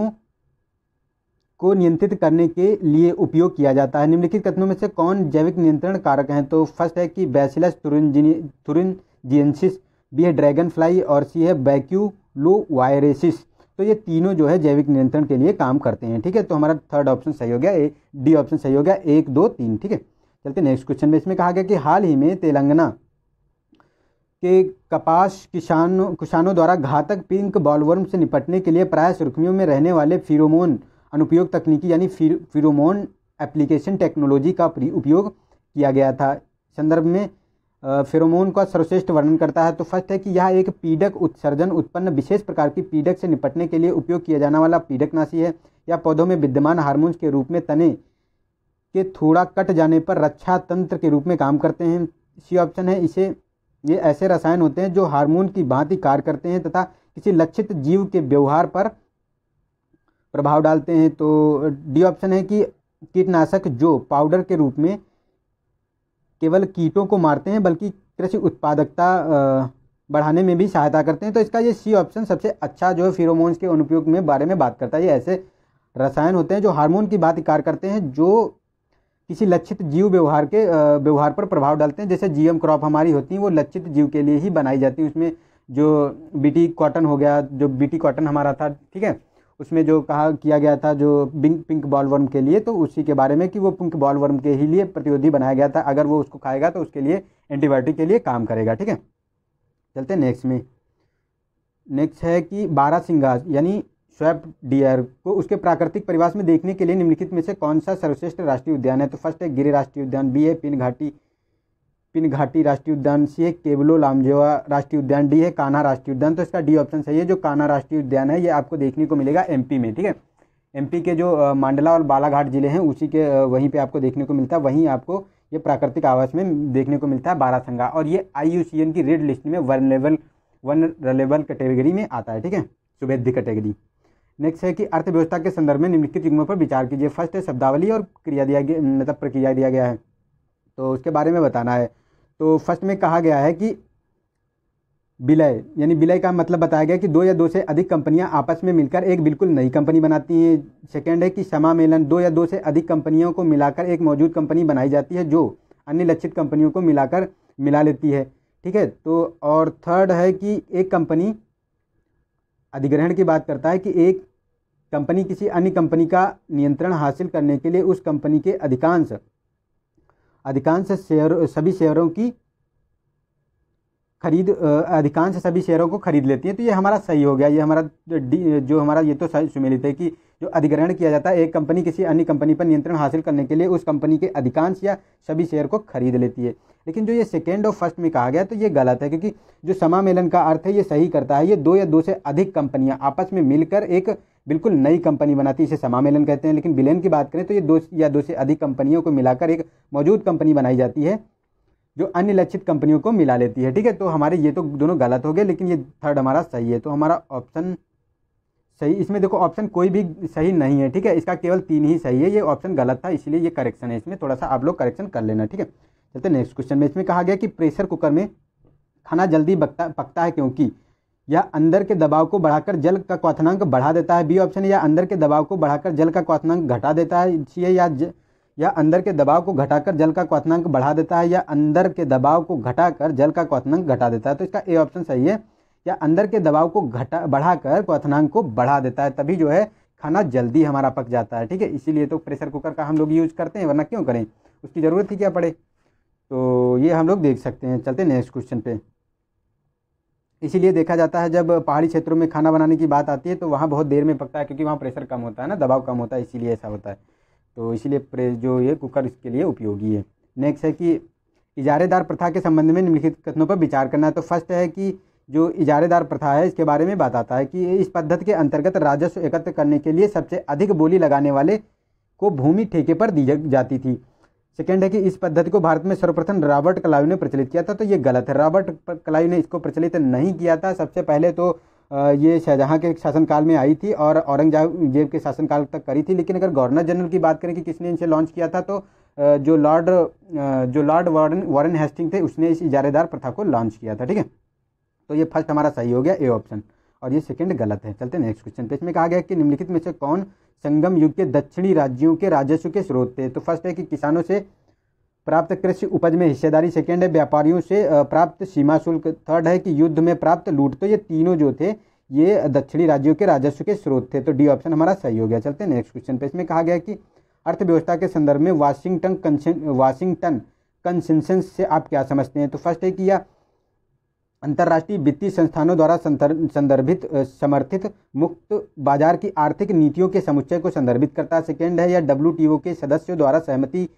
को नियंत्रित करने के लिए उपयोग किया जाता है निम्नलिखित कथनों में से कौन जैविक नियंत्रण कारक हैं तो फर्स्ट है कि बैसिलस थुरिनजियनसिस बी है ड्रैगन फ्लाई और सी है बैक्यूलो वायरेसिस तो ये तीनों जो है जैविक नियंत्रण के लिए काम करते हैं ठीक है तो हमारा थर्ड ऑप्शन सही हो गया ए डी ऑप्शन सही हो गया एक दो तीन ठीक है चलते नेक्स्ट क्वेश्चन में इसमें कहा गया कि हाल ही में तेलंगाना के कपास किसानों किसानों द्वारा घातक पिंक बॉलवर्म से निपटने के लिए प्राय सुर्खियों में रहने वाले फिरोमोन अनुपयोग तकनीकी यानी फिरोमोन एप्लीकेशन टेक्नोलॉजी का उपयोग किया गया था संदर्भ में फेरोमोन का सर्वश्रेष्ठ वर्णन करता है तो फर्स्ट है कि यह एक पीडक उत्सर्जन उत्पन्न विशेष प्रकार की पीडक से निपटने के लिए उपयोग किया जाने वाला पीडक नाशी है यह पौधों में विद्यमान हार्मोन्स के रूप में तने के थोड़ा कट जाने पर रक्षा तंत्र के रूप में काम करते हैं सी ऑप्शन है इसे ये ऐसे रसायन होते हैं जो हार्मोन की भांति कार्य करते हैं तथा किसी लक्षित जीव के व्यवहार पर प्रभाव डालते हैं तो डी ऑप्शन है कि कीटनाशक जो पाउडर के रूप में केवल कीटों को मारते हैं बल्कि कृषि उत्पादकता बढ़ाने में भी सहायता करते हैं तो इसका ये सी ऑप्शन सबसे अच्छा जो है फिरोमोन्स के अनुपयोग में बारे में बात करता है ये ऐसे रसायन होते हैं जो हार्मोन की बात कार्य करते हैं जो किसी लक्षित जीव व्यवहार के व्यवहार पर प्रभाव डालते हैं जैसे जीएम क्रॉप हमारी होती है वो लक्षित जीव के लिए ही बनाई जाती है उसमें जो बीटी कॉटन हो गया जो बीटी कॉटन हमारा था ठीक है उसमें जो कहा किया गया था जो बिंक पिंक बॉलवर्म के लिए तो उसी के बारे में कि वो पिंक बॉलवर्म के ही लिए प्रतिरोधी बनाया गया था अगर वो उसको खाएगा तो उसके लिए एंटीबायोटिक के लिए काम करेगा ठीक है चलते नेक्स्ट में नेक्स्ट है कि बारह सिंगाज यानी स्वैप डियर को उसके प्राकृतिक परिवास में देखने के लिए निम्नलिखित में से कौन सा सर्वश्रेष्ठ राष्ट्रीय उद्यान है तो फर्स्ट है गिरी राष्ट्रीय उद्यान बी है पिन घाटी पिन घाटी राष्ट्रीय उद्यान सी है केबलो लामजेवा राष्ट्रीय उद्यान डी है कान्हा राष्ट्रीय उद्यान तो इसका डी ऑप्शन सही है जो कान्हा राष्ट्रीय उद्यान है ये आपको देखने को मिलेगा एमपी में ठीक है एमपी के जो मांडला और बालाघाट जिले हैं उसी के वहीं पे आपको देखने को मिलता है वहीं आपको ये प्राकृतिक आवास में देखने को मिलता है बारासंगा और ये आई की रेड लिस्ट में वन लेवल वन रलेबल कैटेगरी में आता है ठीक है सुभेद्य कैटेगरी नेक्स्ट है कि अर्थव्यवस्था के संदर्भ में निम्नलिखित युग्मों पर विचार कीजिए फर्स्ट है शब्दावली और क्रिया दिया गया मतलब प्रक्रिया दिया गया है तो उसके बारे में बताना है तो फर्स्ट में कहा गया है कि विलय यानी विलय का मतलब बताया गया कि दो या दो से अधिक कंपनियां आपस में मिलकर एक बिल्कुल नई कंपनी बनाती हैं सेकेंड है कि समामेलन दो या दो से अधिक कंपनियों को मिलाकर एक मौजूद कंपनी बनाई जाती है जो अन्य लक्षित कंपनियों को मिलाकर मिला लेती है ठीक है तो और थर्ड है कि एक कंपनी अधिग्रहण की बात करता है कि एक कंपनी किसी अन्य कंपनी का नियंत्रण हासिल करने के लिए उस कंपनी के अधिकांश अधिकांश शेयर सभी शेयरों की खरीद अधिकांश सभी शेयरों को खरीद लेती है तो ये हमारा सही हो गया ये हमारा जो हमारा ये तो सही सुमेलित है कि जो अधिग्रहण किया जाता है एक कंपनी किसी अन्य कंपनी पर नियंत्रण हासिल करने के लिए उस कंपनी के अधिकांश या सभी शेयर को खरीद लेती है लेकिन जो ये सेकेंड और फर्स्ट में कहा गया तो ये गलत है क्योंकि जो समामेलन का अर्थ है ये सही करता है ये दो या दो से अधिक कंपनियाँ आपस में मिलकर एक बिल्कुल नई कंपनी बनाती है इसे समामेलन कहते हैं लेकिन विलयन की बात करें तो ये दो या दो से अधिक कंपनियों को मिलाकर एक मौजूद कंपनी बनाई जाती है जो अन्य लक्षित कंपनियों को मिला लेती है ठीक है तो हमारे ये तो दोनों गलत हो गए लेकिन ये थर्ड हमारा सही है तो हमारा ऑप्शन सही इसमें देखो ऑप्शन कोई भी सही नहीं है ठीक है इसका केवल तीन ही सही है ये ऑप्शन गलत था इसलिए ये करेक्शन है इसमें थोड़ा सा आप लोग करेक्शन कर लेना ठीक है चलते नेक्स्ट क्वेश्चन में इसमें कहा गया कि प्रेशर कुकर में खाना जल्दी पकता पकता है क्योंकि या अंदर के दबाव को बढ़ाकर जल का क्वनांक बढ़ा देता है बी ऑप्शन या अंदर के दबाव को बढ़ाकर जल का क्वनांक घटा देता है सी या ज... या अंदर के दबाव को घटाकर जल का क्वनांक बढ़ा देता है या अंदर के दबाव को घटाकर जल का क्वनांक घटा देता है तो इसका ए ऑप्शन सही है या अंदर के दबाव को घटा बढ़ाकर क्वनांक को बढ़ा देता है तभी जो है खाना जल्दी हमारा पक जाता है ठीक है इसीलिए तो प्रेशर कुकर का हम लोग यूज़ करते हैं वरना क्यों करें उसकी ज़रूरत ही क्या पड़े तो ये हम लोग देख सकते हैं चलते नेक्स्ट क्वेश्चन पे इसीलिए देखा जाता है जब पहाड़ी क्षेत्रों में खाना बनाने की बात आती है तो वहाँ बहुत देर में पकता है क्योंकि वहाँ प्रेशर कम होता है ना दबाव कम होता है इसीलिए ऐसा होता है तो इसलिए प्रेस जो ये कुकर इसके लिए उपयोगी है नेक्स्ट है कि इजारेदार प्रथा के संबंध में निम्नलिखित कथनों पर विचार करना है तो फर्स्ट है कि जो इजारेदार प्रथा है इसके बारे में बताता है कि इस पद्धति के अंतर्गत राजस्व एकत्र करने के लिए सबसे अधिक बोली लगाने वाले को भूमि ठेके पर दी जाती थी सेकेंड है कि इस पद्धति को भारत में सर्वप्रथम रॉबर्ट कलायु ने प्रचलित किया था तो ये गलत है रॉबर्ट कलायु ने इसको प्रचलित नहीं किया था सबसे पहले तो ये शाहजहाँ के शासनकाल में आई थी और औरंगजेब के शासनकाल तक करी थी लेकिन अगर गवर्नर जनरल की बात करें कि किसने इनसे लॉन्च किया था तो जो लॉर्ड जो लॉर्ड वारन वारन हेस्टिंग थे उसने इस इजारेदार प्रथा को लॉन्च किया था ठीक है तो ये फर्स्ट हमारा सही हो गया ए ऑप्शन और ये सेकंड गलत है चलते नेक्स्ट क्वेश्चन पे इसमें कहा गया कि निम्नलिखित में से कौन संगम युग के दक्षिणी राज्यों के राजस्व के स्रोत थे तो फर्स्ट है कि किसानों से प्राप्त कृषि उपज में हिस्सेदारी सेकंड है व्यापारियों से प्राप्त सीमा शुल्क थर्ड है कि युद्ध में प्राप्त लूट तो ये तीनों जो थे ये दक्षिणी राज्यों के राजस्व के स्रोत थे तो डी ऑप्शन हमारा सही हो गया चलते हैं नेक्स्ट क्वेश्चन पे इसमें कहा गया कि अर्थव्यवस्था के संदर्भ में वाशिंगटन वाशिंगटन कंसेंसेंस से आप क्या समझते हैं तो फर्स्ट है कि यह अंतर्राष्ट्रीय वित्तीय संस्थानों द्वारा संदर्भित समर्थित मुक्त बाजार की आर्थिक नीतियों के समुच्चय को संदर्भित करता है सेकेंड है या डब्ल्यू के सदस्यों द्वारा सहमति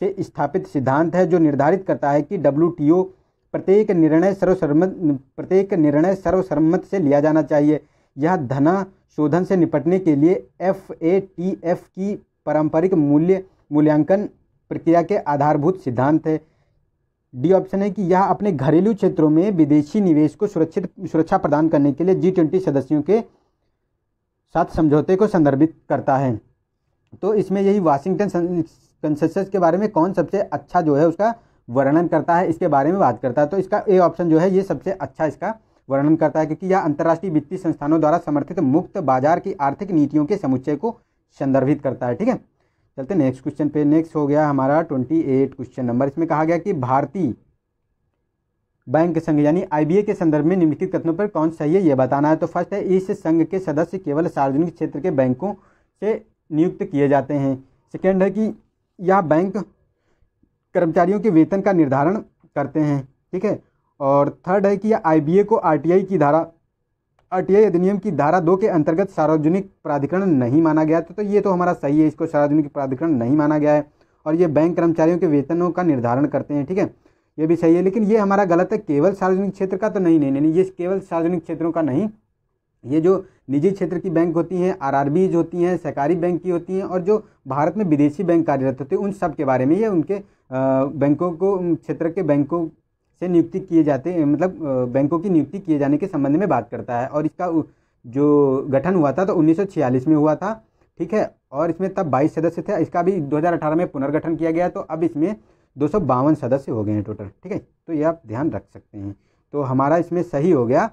से स्थापित सिद्धांत है जो निर्धारित करता है कि डब्ल्यू प्रत्येक निर्णय सर्वसम्मत प्रत्येक निर्णय सर्वसम्मत से लिया जाना चाहिए यह धना शोधन से निपटने के लिए एफ ए टी एफ की पारंपरिक मूल्य मूल्यांकन प्रक्रिया के आधारभूत सिद्धांत है डी ऑप्शन है कि यह अपने घरेलू क्षेत्रों में विदेशी निवेश को सुरक्षित सुरक्षा प्रदान करने के लिए जी ट्वेंटी सदस्यों के साथ समझौते को संदर्भित करता है तो इसमें यही वाशिंगटन कंसेसस के बारे में कौन सबसे अच्छा जो है उसका वर्णन करता है इसके बारे में बात करता है तो इसका ए ऑप्शन जो है ये सबसे अच्छा इसका वर्णन करता है क्योंकि यह अंतर्राष्ट्रीय वित्तीय संस्थानों द्वारा समर्थित मुक्त बाजार की आर्थिक नीतियों के समुच्चय को संदर्भित करता है ठीक है चलते नेक्स्ट क्वेश्चन पे नेक्स्ट हो गया हमारा ट्वेंटी एट क्वेश्चन नंबर इसमें कहा गया कि भारतीय बैंक संघ यानी आईबीए के संदर्भ में निम्नलिखित कथनों पर कौन सही है यह बताना है तो फर्स्ट है इस संघ के सदस्य केवल सार्वजनिक क्षेत्र के बैंकों से नियुक्त किए जाते हैं सेकेंड है कि या बैंक कर्मचारियों के वेतन का निर्धारण करते हैं ठीक है और थर्ड है कि यह आई को आर की धारा आरटीआई अधिनियम की धारा दो के अंतर्गत सार्वजनिक प्राधिकरण नहीं माना गया था तो ये तो हमारा सही है इसको सार्वजनिक प्राधिकरण नहीं माना गया है और ये बैंक कर्मचारियों के वेतनों का निर्धारण करते हैं ठीक है ये भी सही है लेकिन ये हमारा गलत है केवल सार्वजनिक क्षेत्र का तो नहीं नहीं नहीं ये केवल सार्वजनिक क्षेत्रों का नहीं ये जो निजी क्षेत्र की बैंक होती हैं बीज होती हैं सहकारी बैंक की होती हैं और जो भारत में विदेशी बैंक कार्यरत होते हैं उन सब के बारे में ये उनके बैंकों को क्षेत्र के बैंकों से नियुक्ति किए जाते हैं मतलब बैंकों की नियुक्ति किए जाने के संबंध में बात करता है और इसका जो गठन हुआ था तो उन्नीस में हुआ था ठीक है और इसमें तब 22 सदस्य थे इसका भी 2018 में पुनर्गठन किया गया तो अब इसमें दो सौ बावन सदस्य हो गए हैं टोटल ठीक है तो ये आप ध्यान रख सकते हैं तो हमारा इसमें सही हो गया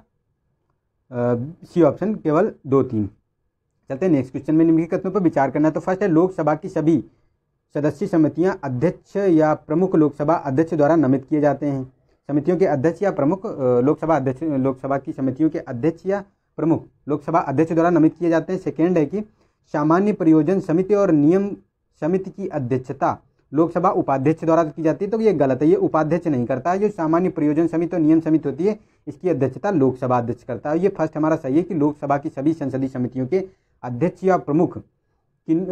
सी ऑप्शन केवल दो तीन चलते हैं नेक्स्ट क्वेश्चन में निम्नलिखित कथनों पर विचार करना है तो फर्स्ट है लोकसभा की सभी सदस्य समितियां अध्यक्ष या प्रमुख लोकसभा अध्यक्ष द्वारा नामित किए जाते हैं समितियों के अध्यक्ष या प्रमुख लोकसभा अध्यक्ष लोकसभा की समितियों के अध्यक्ष या प्रमुख लोकसभा अध्यक्ष द्वारा नामित किए जाते हैं सेकेंड है कि सामान्य प्रयोजन समिति और नियम समिति की अध्यक्षता लोकसभा उपाध्यक्ष द्वारा की जाती है तो ये गलत है ये उपाध्यक्ष नहीं करता है जो सामान्य प्रयोजन समिति और नियम समिति होती है इसकी अध्यक्षता लोकसभा अध्यक्ष करता है ये फर्स्ट हमारा सही है कि लोकसभा की सभी संसदीय समितियों के अध्यक्ष या प्रमुख किन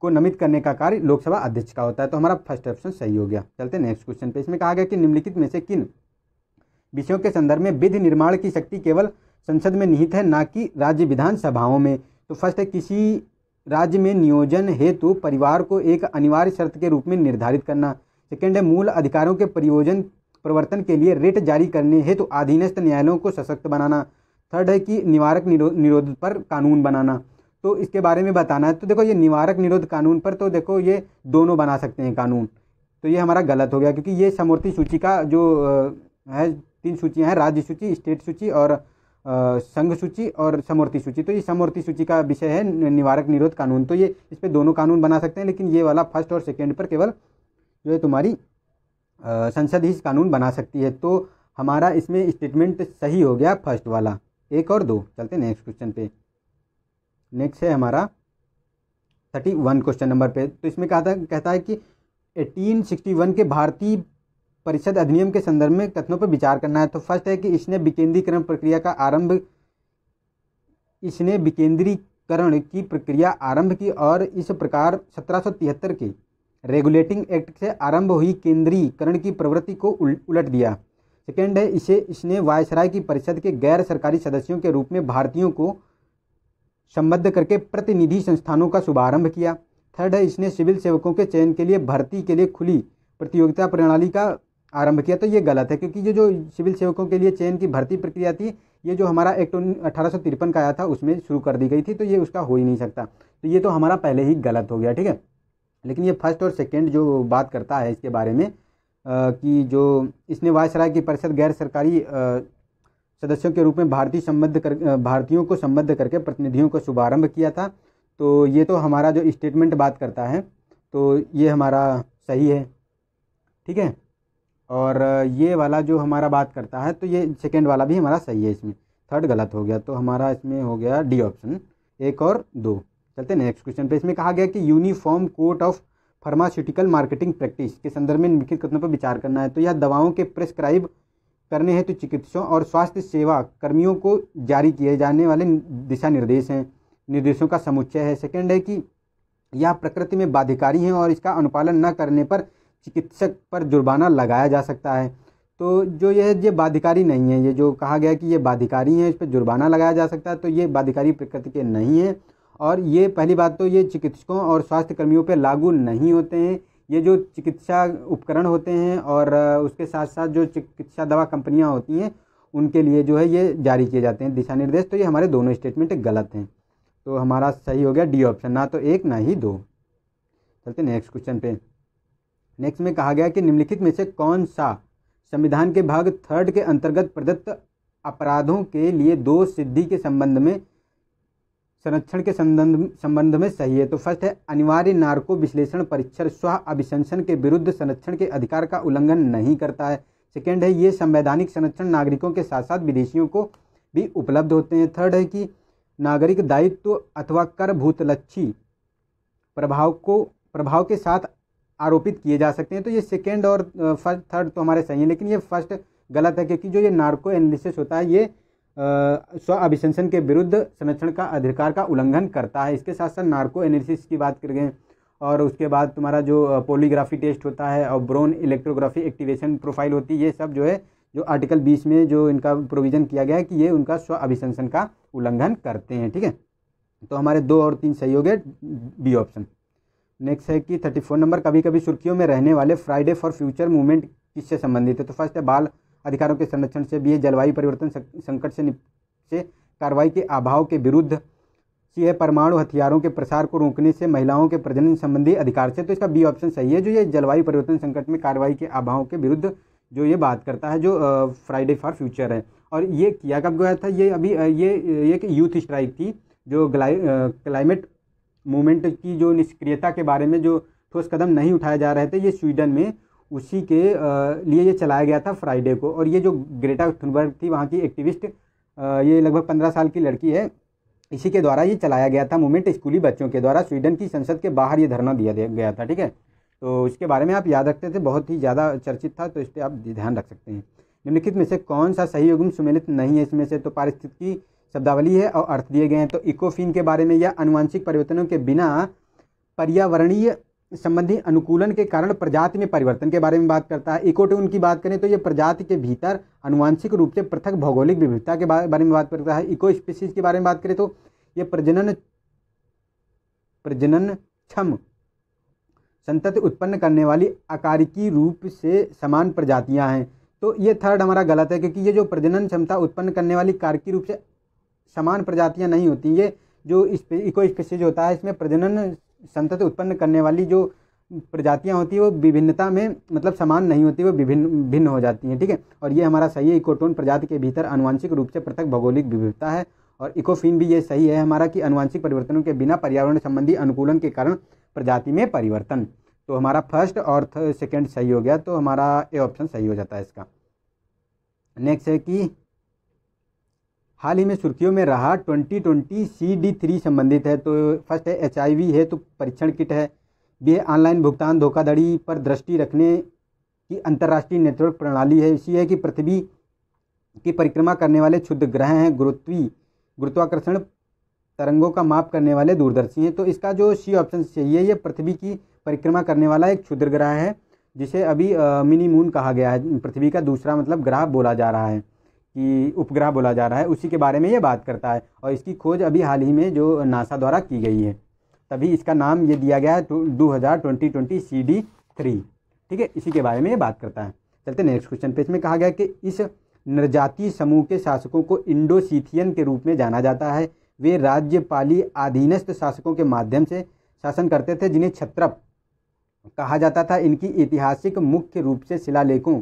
को नमित करने का कार्य लोकसभा अध्यक्ष का होता है तो हमारा फर्स्ट ऑप्शन सही हो गया चलते नेक्स्ट क्वेश्चन पे इसमें कहा गया कि निम्नलिखित में से किन विषयों के संदर्भ में विधि निर्माण की शक्ति केवल संसद में निहित है ना कि राज्य विधानसभाओं में तो फर्स्ट है किसी राज्य में नियोजन हेतु परिवार को एक अनिवार्य शर्त के रूप में निर्धारित करना सेकेंड है मूल अधिकारों के प्रयोजन प्रवर्तन के लिए रेट जारी करने हेतु अधीनस्थ न्यायालयों को सशक्त बनाना थर्ड है कि निवारक निरोध पर कानून बनाना तो इसके बारे में बताना है तो देखो ये निवारक निरोध कानून पर तो देखो ये दोनों बना सकते हैं कानून तो ये हमारा गलत हो गया क्योंकि ये समूर्ति सूची का जो है तीन सूचियाँ हैं राज्य सूची स्टेट सूची और संघ सूची और समवर्ती सूची तो ये समवर्ती सूची का विषय है निवारक निरोध कानून तो ये इस पर दोनों कानून बना सकते हैं लेकिन ये वाला फर्स्ट और सेकेंड पर केवल जो है तुम्हारी संसद ही कानून बना सकती है तो हमारा इसमें स्टेटमेंट सही हो गया फर्स्ट वाला एक और दो चलते नेक्स्ट क्वेश्चन पे नेक्स्ट है हमारा थर्टी वन क्वेश्चन नंबर पे तो इसमें कहा था कहता है कि एटीन सिक्सटी वन के भारतीय परिषद अधिनियम के संदर्भ में कथनों पर विचार करना है तो फर्स्ट है कि इसने विकेंद्रीकरण प्रक्रिया का आरंभ इसने विकेंद्रीकरण की प्रक्रिया आरंभ की और इस प्रकार सत्रह के रेगुलेटिंग एक्ट से आरंभ हुई केंद्रीकरण की प्रवृत्ति को उलट दिया सेकेंड है इसे इसने वायसराय की परिषद के गैर सरकारी सदस्यों के रूप में भारतीयों को संबद्ध करके प्रतिनिधि संस्थानों का शुभारंभ किया थर्ड है इसने सिविल सेवकों के चयन के लिए भर्ती के लिए खुली प्रतियोगिता प्रणाली का आरंभ किया तो ये गलत है क्योंकि ये जो सिविल सेवकों के लिए चयन की भर्ती प्रक्रिया थी ये जो हमारा एक्ट अठारह का आया था उसमें शुरू कर दी गई थी तो ये उसका हो ही नहीं सकता तो ये तो हमारा पहले ही गलत हो गया ठीक है लेकिन ये फर्स्ट और सेकेंड जो बात करता है इसके बारे में आ, कि जो इसने वायसराय की परिषद गैर सरकारी सदस्यों के रूप में भारतीय संबद्ध कर भारतीयों को संबद्ध करके प्रतिनिधियों का शुभारंभ किया था तो ये तो हमारा जो स्टेटमेंट बात करता है तो ये हमारा सही है ठीक है और ये वाला जो हमारा बात करता है तो ये सेकेंड वाला भी हमारा सही है इसमें थर्ड गलत हो गया तो हमारा इसमें हो गया डी ऑप्शन एक और दो चलते नेक्स्ट क्वेश्चन पे इसमें कहा गया कि uniform code of pharmaceutical marketing practice के संदर्भ में निम्नलिखित कथनों पर विचार करना है तो यह दवाओं के प्रेस्क्राइब करने हैं तो चिकित्सकों और स्वास्थ्य सेवा कर्मियों को जारी किए जाने वाले दिशा निर्देश हैं निर्देशों का समुच्चय है सेकेंड है कि यह प्रकृति में बाध्यकारी हैं और इसका अनुपालन न करने पर चिकित्सक पर जुर्माना लगाया जा सकता है तो जो यह ये बाधिकारी नहीं है ये जो कहा गया कि ये बाधिकारी हैं इस पर जुर्माना लगाया जा सकता है तो ये बाधिकारी प्रकृति के नहीं हैं और ये पहली बात तो ये चिकित्सकों और स्वास्थ्य कर्मियों पर लागू नहीं होते हैं ये जो चिकित्सा उपकरण होते हैं और उसके साथ साथ जो चिकित्सा दवा कंपनियाँ होती हैं उनके लिए जो है ये जारी किए जाते हैं दिशा निर्देश तो ये हमारे दोनों स्टेटमेंट गलत हैं तो हमारा सही हो गया डी ऑप्शन ना तो एक ना ही दो चलते नेक्स्ट क्वेश्चन पे नेक्स्ट में कहा गया कि निम्नलिखित में से कौन सा संविधान के भाग थर्ड के अंतर्गत प्रदत्त अपराधों के लिए दो सिद्धि के संबंध में संरक्षण के संबंध संबंध में सही है तो फर्स्ट है अनिवार्य नार्को विश्लेषण परीक्षण स्व अभिशंसन के विरुद्ध संरक्षण के अधिकार का उल्लंघन नहीं करता है सेकेंड है ये संवैधानिक संरक्षण नागरिकों के साथ साथ विदेशियों को भी उपलब्ध होते हैं थर्ड है कि नागरिक दायित्व अथवा कर भूतलक्षी प्रभाव को प्रभाव के साथ आरोपित किए जा सकते हैं तो ये सेकेंड और फर्स्ट थर्ड तो हमारे सही है लेकिन ये फर्स्ट गलत है क्योंकि जो ये नार्को एनालिसिस होता है ये स्व अभिशंसन के विरुद्ध संरक्षण का अधिकार का उल्लंघन करता है इसके साथ साथ नार्को एनालिसिस की बात कर गए और उसके बाद तुम्हारा जो पोलीग्राफी टेस्ट होता है और ब्रोन इलेक्ट्रोग्राफी एक्टिवेशन प्रोफाइल होती है ये सब जो है जो आर्टिकल बीस में जो इनका प्रोविज़न किया गया है कि ये उनका स्व अभिशंसन का उल्लंघन करते हैं ठीक है तो हमारे दो और तीन सही हो गए बी ऑप्शन नेक्स्ट है कि थर्टी फोर नंबर कभी कभी सुर्खियों में रहने वाले फ्राइडे फॉर फ्यूचर मूवमेंट किससे संबंधित है तो फर्स्ट है बाल अधिकारों के संरक्षण से भी है जलवायु परिवर्तन संकट से से कार्रवाई के अभाव के विरुद्ध सी है परमाणु हथियारों के प्रसार को रोकने से महिलाओं के प्रजनन संबंधी अधिकार से तो इसका बी ऑप्शन सही है जो ये जलवायु परिवर्तन संकट में कार्रवाई के अभाव के विरुद्ध जो ये बात करता है जो फ्राइडे फॉर फ्यूचर है और ये किया कब गया था ये अभी ये एक यूथ स्ट्राइक थी जो क्लाइमेट मूवमेंट की जो निष्क्रियता के बारे में जो ठोस कदम नहीं उठाए जा रहे थे ये स्वीडन में उसी के लिए ये चलाया गया था फ्राइडे को और ये जो ग्रेटा थुनबर्ग थी वहाँ की एक्टिविस्ट ये लगभग पंद्रह साल की लड़की है इसी के द्वारा ये चलाया गया था मूवमेंट स्कूली बच्चों के द्वारा स्वीडन की संसद के बाहर ये धरना दिया गया था ठीक है तो इसके बारे में आप याद रखते थे बहुत ही ज़्यादा चर्चित था तो इस पर आप ध्यान रख सकते हैं निम्नलिखित में से कौन सा सही युग्म सुमेलित नहीं है इसमें से तो पारिस्थितिकी शब्दावली है और अर्थ दिए गए हैं तो इकोफिन के बारे में या अनुवांशिक परिवर्तनों के बिना पर्यावरणीय संबंधी अनुकूलन के कारण प्रजाति में परिवर्तन के बारे में बात करता है इकोटून की बात करें तो यह प्रजाति के भीतर अनुवांशिक रूप से पृथक भौगोलिक विविधता के बारे में बात करता है इको स्पीसीज के बारे में बात करें तो यह प्रजनन प्रजनन क्षम संतति उत्पन्न करने वाली आकारिकी रूप से समान प्रजातियां हैं तो ये थर्ड हमारा गलत है क्योंकि ये जो प्रजनन क्षमता उत्पन्न करने वाली कारकी रूप से समान प्रजातियाँ नहीं होती ये जो इको स्पेसिज होता है इसमें प्रजनन संतत उत्पन्न करने वाली जो प्रजातियाँ होती है वो विभिन्नता में मतलब समान नहीं होती वो विभिन्न भिन्न हो जाती हैं ठीक है और ये हमारा सही है इकोटोन प्रजाति के भीतर अनुवांशिक रूप से पृथक भौगोलिक विविधता है और इकोफिन भी ये सही है हमारा कि अनुवांशिक परिवर्तनों के बिना पर्यावरण संबंधी अनुकूलन के कारण प्रजाति में परिवर्तन तो हमारा फर्स्ट और सेकेंड सही हो गया तो हमारा ए ऑप्शन सही हो जाता है इसका नेक्स्ट है कि हाल ही में सुर्खियों में रहा twenty twenty C D three संबंधित है तो फर्स्ट है एच आई वी है तो परीक्षण किट है ये ऑनलाइन भुगतान धोखाधड़ी पर दृष्टि रखने की अंतर्राष्ट्रीय नेटवर्क प्रणाली है इसी है कि पृथ्वी की परिक्रमा करने वाले क्षुद्र ग्रह हैं गुरुत्वी गुरुत्वाकर्षण तरंगों का माप करने वाले दूरदर्शी हैं तो इसका जो सी ऑप्शन चाहिए ये पृथ्वी की परिक्रमा करने वाला एक क्षुद्र ग्रह है जिसे अभी मिनी मून कहा गया है पृथ्वी का दूसरा मतलब ग्रह बोला जा रहा है कि उपग्रह बोला जा रहा है उसी के बारे में ये बात करता है और इसकी खोज अभी हाल ही में जो नासा द्वारा की गई है तभी इसका नाम ये दिया गया है दो हज़ार twenty twenty C D three ठीक है इसी के बारे में ये बात करता है चलते नेक्स्ट क्वेश्चन पे इसमें कहा गया कि इस नरजातीय समूह के शासकों को इंडोसीथियन के रूप में जाना जाता है वे राज्यपाली अधीनस्थ शासकों के माध्यम से शासन करते थे जिन्हें छत्रप कहा जाता था इनकी ऐतिहासिक मुख्य रूप से शिलालेखों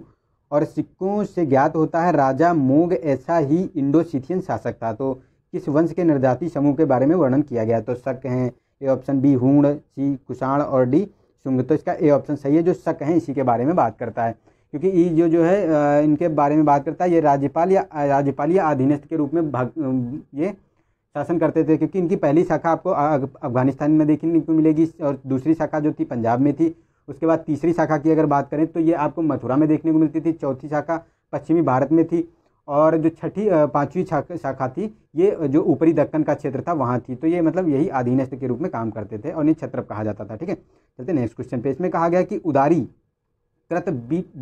और सिक्कों से ज्ञात होता है राजा मोग ऐसा ही इंडो सिथियन शासक था तो किस वंश के निर्जाति समूह के बारे में वर्णन किया गया तो शक हैं ए ऑप्शन बी हूण सी कुषाण और डी शुंग तो इसका ए ऑप्शन सही है जो शक हैं इसी के बारे में बात करता है क्योंकि ई जो जो है इनके बारे में बात करता है ये राज्यपाल या राज्यपाल या अधीनस्थ के रूप में भाग ये शासन करते थे क्योंकि इनकी पहली शाखा आपको अफगानिस्तान में देखने को मिलेगी और दूसरी शाखा जो थी पंजाब में थी उसके बाद तीसरी शाखा की अगर बात करें तो ये आपको मथुरा में देखने को मिलती थी चौथी शाखा पश्चिमी भारत में थी और जो छठी पांचवी शाखा थी ये जो ऊपरी दक्कन का क्षेत्र था वहाँ थी तो ये मतलब यही अधीनस्थ के रूप में काम करते थे और इन्हें छत्रप कहा जाता था ठीक है चलते नेक्स्ट क्वेश्चन पे इसमें कहा गया कि उदारी कृत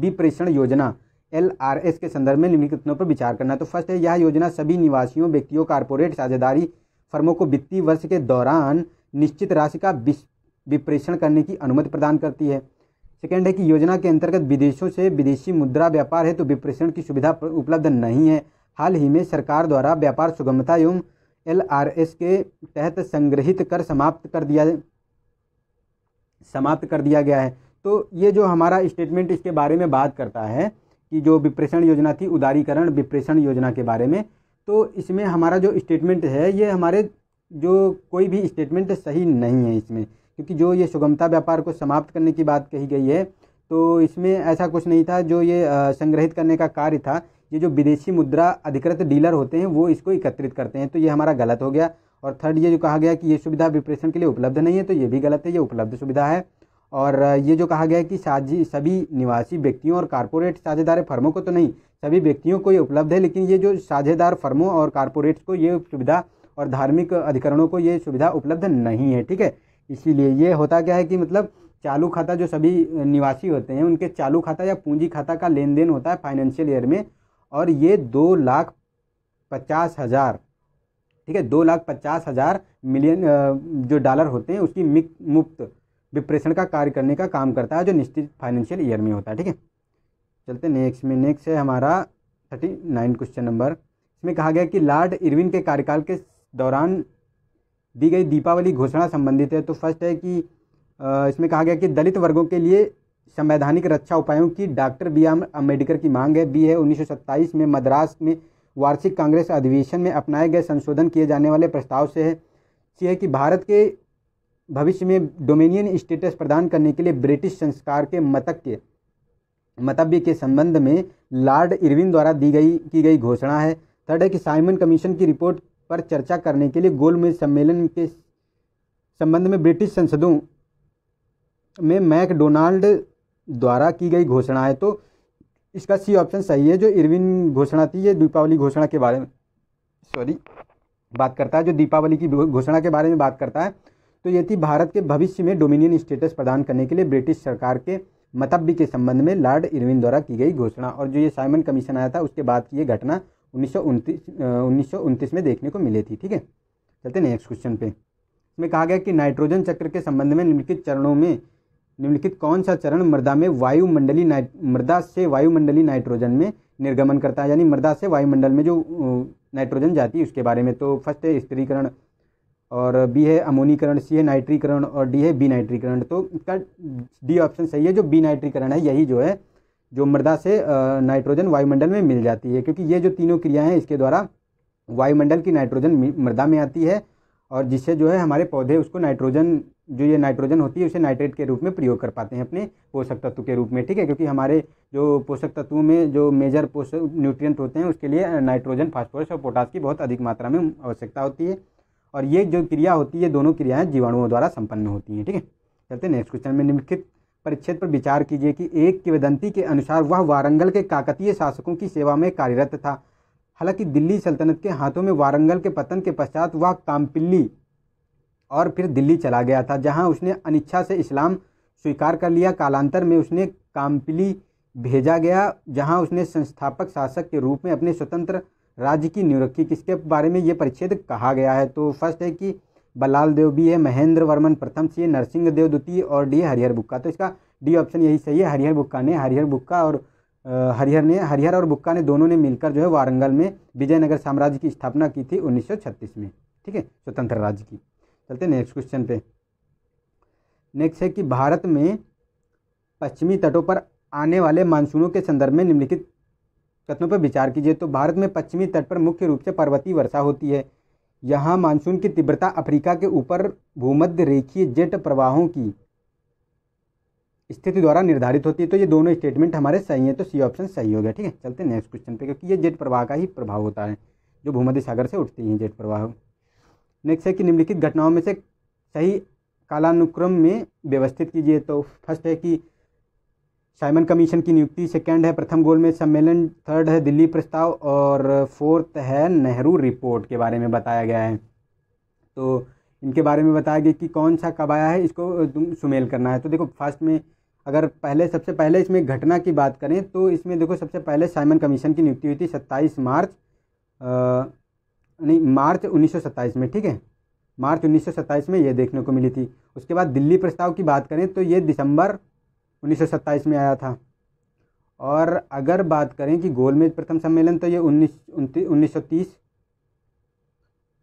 विप्रेषण योजना एल आर एस के संदर्भ में निम्नलिखितों पर विचार करना तो फर्स्ट है यह योजना सभी निवासियों व्यक्तियों कारपोरेट साझेदारी फर्मों को वित्तीय वर्ष के दौरान निश्चित राशि का बीस विप्रेषण करने की अनुमति प्रदान करती है सेकेंड है कि योजना के अंतर्गत विदेशों से विदेशी मुद्रा व्यापार है तो विप्रेषण की सुविधा उपलब्ध नहीं है हाल ही में सरकार द्वारा व्यापार सुगमता एवं एल के तहत संग्रहित कर समाप्त कर दिया समाप्त कर दिया गया है तो ये जो हमारा स्टेटमेंट इसके बारे में बात करता है कि जो विप्रेषण योजना थी उदारीकरण विप्रेषण योजना के बारे में तो इसमें हमारा जो स्टेटमेंट है ये हमारे जो कोई भी स्टेटमेंट सही नहीं है इसमें क्योंकि जो ये सुगमता व्यापार को समाप्त करने की बात कही गई है तो इसमें ऐसा कुछ नहीं था जो ये संग्रहित करने का कार्य था ये जो विदेशी मुद्रा अधिकृत डीलर होते हैं वो इसको एकत्रित करते हैं तो ये हमारा गलत हो गया और थर्ड ये जो कहा गया कि ये सुविधा विप्रेषण के लिए उपलब्ध नहीं है तो ये भी गलत है ये उपलब्ध सुविधा है और ये जो कहा गया है कि साझी सभी निवासी व्यक्तियों और कारपोरेट साझेदार फर्मों को तो नहीं सभी व्यक्तियों को ये उपलब्ध है लेकिन ये जो साझेदार फर्मों और कारपोरेट्स को ये सुविधा और धार्मिक अधिकरणों को ये सुविधा उपलब्ध नहीं है ठीक है इसीलिए ये होता क्या है कि मतलब चालू खाता जो सभी निवासी होते हैं उनके चालू खाता या पूंजी खाता का लेन देन होता है फाइनेंशियल ईयर में और ये दो लाख पचास हज़ार ठीक है दो लाख पचास हज़ार मिलियन जो डॉलर होते हैं उसकी मुफ्त विप्रेषण का कार्य करने का काम करता है जो निश्चित फाइनेंशियल ईयर में होता है ठीक है चलते नेक्स्ट में नेक्स्ट है हमारा थर्टी नाइन क्वेश्चन नंबर इसमें कहा गया कि लॉर्ड इरविन के कार्यकाल के दौरान दी गई दीपावली घोषणा संबंधित है तो फर्स्ट है कि इसमें कहा गया कि दलित वर्गों के लिए संवैधानिक रक्षा उपायों की डॉक्टर बी आर अम्बेडकर की मांग है बी है उन्नीस में मद्रास में वार्षिक कांग्रेस अधिवेशन में अपनाए गए संशोधन किए जाने वाले प्रस्ताव से है सी है कि भारत के भविष्य में डोमिनियन स्टेटस प्रदान करने के लिए ब्रिटिश संस्कार के मतक के मतव्य के संबंध में लॉर्ड इरविन द्वारा दी गई की गई घोषणा है थर्ड है कि साइमन कमीशन की रिपोर्ट पर चर्चा करने के लिए गोलमेज सम्मेलन के संबंध में ब्रिटिश संसदों में मैकडोनाल्ड द्वारा की गई घोषणा है तो इसका सी ऑप्शन सही है जो इरविन घोषणा थी ये दीपावली घोषणा के बारे में सॉरी बात करता है जो दीपावली की घोषणा के बारे में बात करता है तो ये थी भारत के भविष्य में डोमिनियन स्टेटस प्रदान करने के लिए ब्रिटिश सरकार के मतब्बी के संबंध में लॉर्ड इरविन द्वारा की गई घोषणा और जो ये साइमन कमीशन आया था उसके बाद की ये घटना उन्नीस सौ में देखने को मिले थी ठीक है चलते नेक्स्ट क्वेश्चन पे इसमें कहा गया कि नाइट्रोजन चक्र के संबंध में निम्नलिखित चरणों में निम्नलिखित कौन सा चरण मृदा में वायुमंडली नाइट मृदा से वायुमंडली नाइट्रोजन में निर्गमन करता है यानी मृदा से वायुमंडल में जो नाइट्रोजन जाती है उसके बारे में तो फर्स्ट है स्त्रीकरण और बी है अमोनीकरण सी है नाइट्रीकरण और डी है बी नाइट्रीकरण तो इसका डी ऑप्शन सही है जो बी नाइट्रीकरण है यही जो है जो मृदा से नाइट्रोजन वायुमंडल में मिल जाती है क्योंकि ये जो तीनों क्रियाएं हैं इसके द्वारा वायुमंडल की नाइट्रोजन मृदा में आती है और जिससे जो है हमारे पौधे उसको नाइट्रोजन जो ये नाइट्रोजन होती है उसे नाइट्रेट के रूप में प्रयोग कर पाते हैं अपने पोषक तत्व के रूप में ठीक है क्योंकि हमारे जो पोषक तत्वों में जो मेजर पोषक न्यूट्रिएंट होते हैं उसके लिए नाइट्रोजन फास्फोरस और पोटास की बहुत अधिक मात्रा में आवश्यकता होती है और ये जो क्रिया होती है दोनों क्रियाएँ जीवाणुओं द्वारा संपन्न होती हैं ठीक है चलते नेक्स्ट क्वेश्चन में निम्नलिखित परिच्छेद पर विचार कीजिए कि एक किवदंती के अनुसार वह वारंगल के काकतीय शासकों की सेवा में कार्यरत था हालांकि दिल्ली सल्तनत के हाथों में वारंगल के पतन के पश्चात वह कामपिल्ली और फिर दिल्ली चला गया था जहां उसने अनिच्छा से इस्लाम स्वीकार कर लिया कालांतर में उसने कामपिली भेजा गया जहां उसने संस्थापक शासक के रूप में अपने स्वतंत्र राज्य की नियुक्ति किसके बारे में ये परिच्छेद कहा गया है तो फर्स्ट है कि बलाल देव बी है महेंद्र वर्मन प्रथम सी है नरसिंह देव द्वितीय और डी हरिहर बुक्का तो इसका डी ऑप्शन यही सही है हरिहर बुक्का ने हरिहर बुक्का और हरिहर ने हरिहर और बुक्का ने दोनों ने मिलकर जो है वारंगल में विजयनगर साम्राज्य की स्थापना की थी उन्नीस में ठीक है स्वतंत्र राज्य की चलते नेक्स्ट क्वेश्चन पे नेक्स्ट है कि भारत में पश्चिमी तटों पर आने वाले मानसूनों के संदर्भ में निम्नलिखित कथनों पर विचार कीजिए तो भारत में पश्चिमी तट पर मुख्य रूप से पर्वतीय वर्षा होती है यहाँ मानसून की तीव्रता अफ्रीका के ऊपर भूमध्य रेखीय जेट प्रवाहों की स्थिति द्वारा निर्धारित होती है तो ये दोनों स्टेटमेंट हमारे सही हैं तो सी ऑप्शन सही हो गया ठीक है चलते हैं नेक्स्ट क्वेश्चन पे क्योंकि ये जेट प्रवाह का ही प्रभाव होता है जो भूमध्य सागर से उठती हैं जेट प्रवाह नेक्स्ट है कि निम्नलिखित घटनाओं में से सही कालानुक्रम में व्यवस्थित कीजिए तो फर्स्ट है कि साइमन कमीशन की नियुक्ति सेकंड है प्रथम गोल में सम्मेलन थर्ड है दिल्ली प्रस्ताव और फोर्थ है नेहरू रिपोर्ट के बारे में बताया गया है तो इनके बारे में बताया गया कि कौन सा कब आया है इसको तुम सुमेल करना है तो देखो फर्स्ट में अगर पहले सबसे पहले इसमें घटना की बात करें तो इसमें देखो सबसे पहले साइमन कमीशन की नियुक्ति हुई थी सत्ताईस मार्च नहीं मार्च उन्नीस में ठीक है मार्च उन्नीस में ये देखने को मिली थी उसके बाद दिल्ली प्रस्ताव की बात करें तो ये दिसंबर 1927 में आया था और अगर बात करें कि गोलमेज प्रथम सम्मेलन तो ये उन्नीस उन्नीस सौ तीस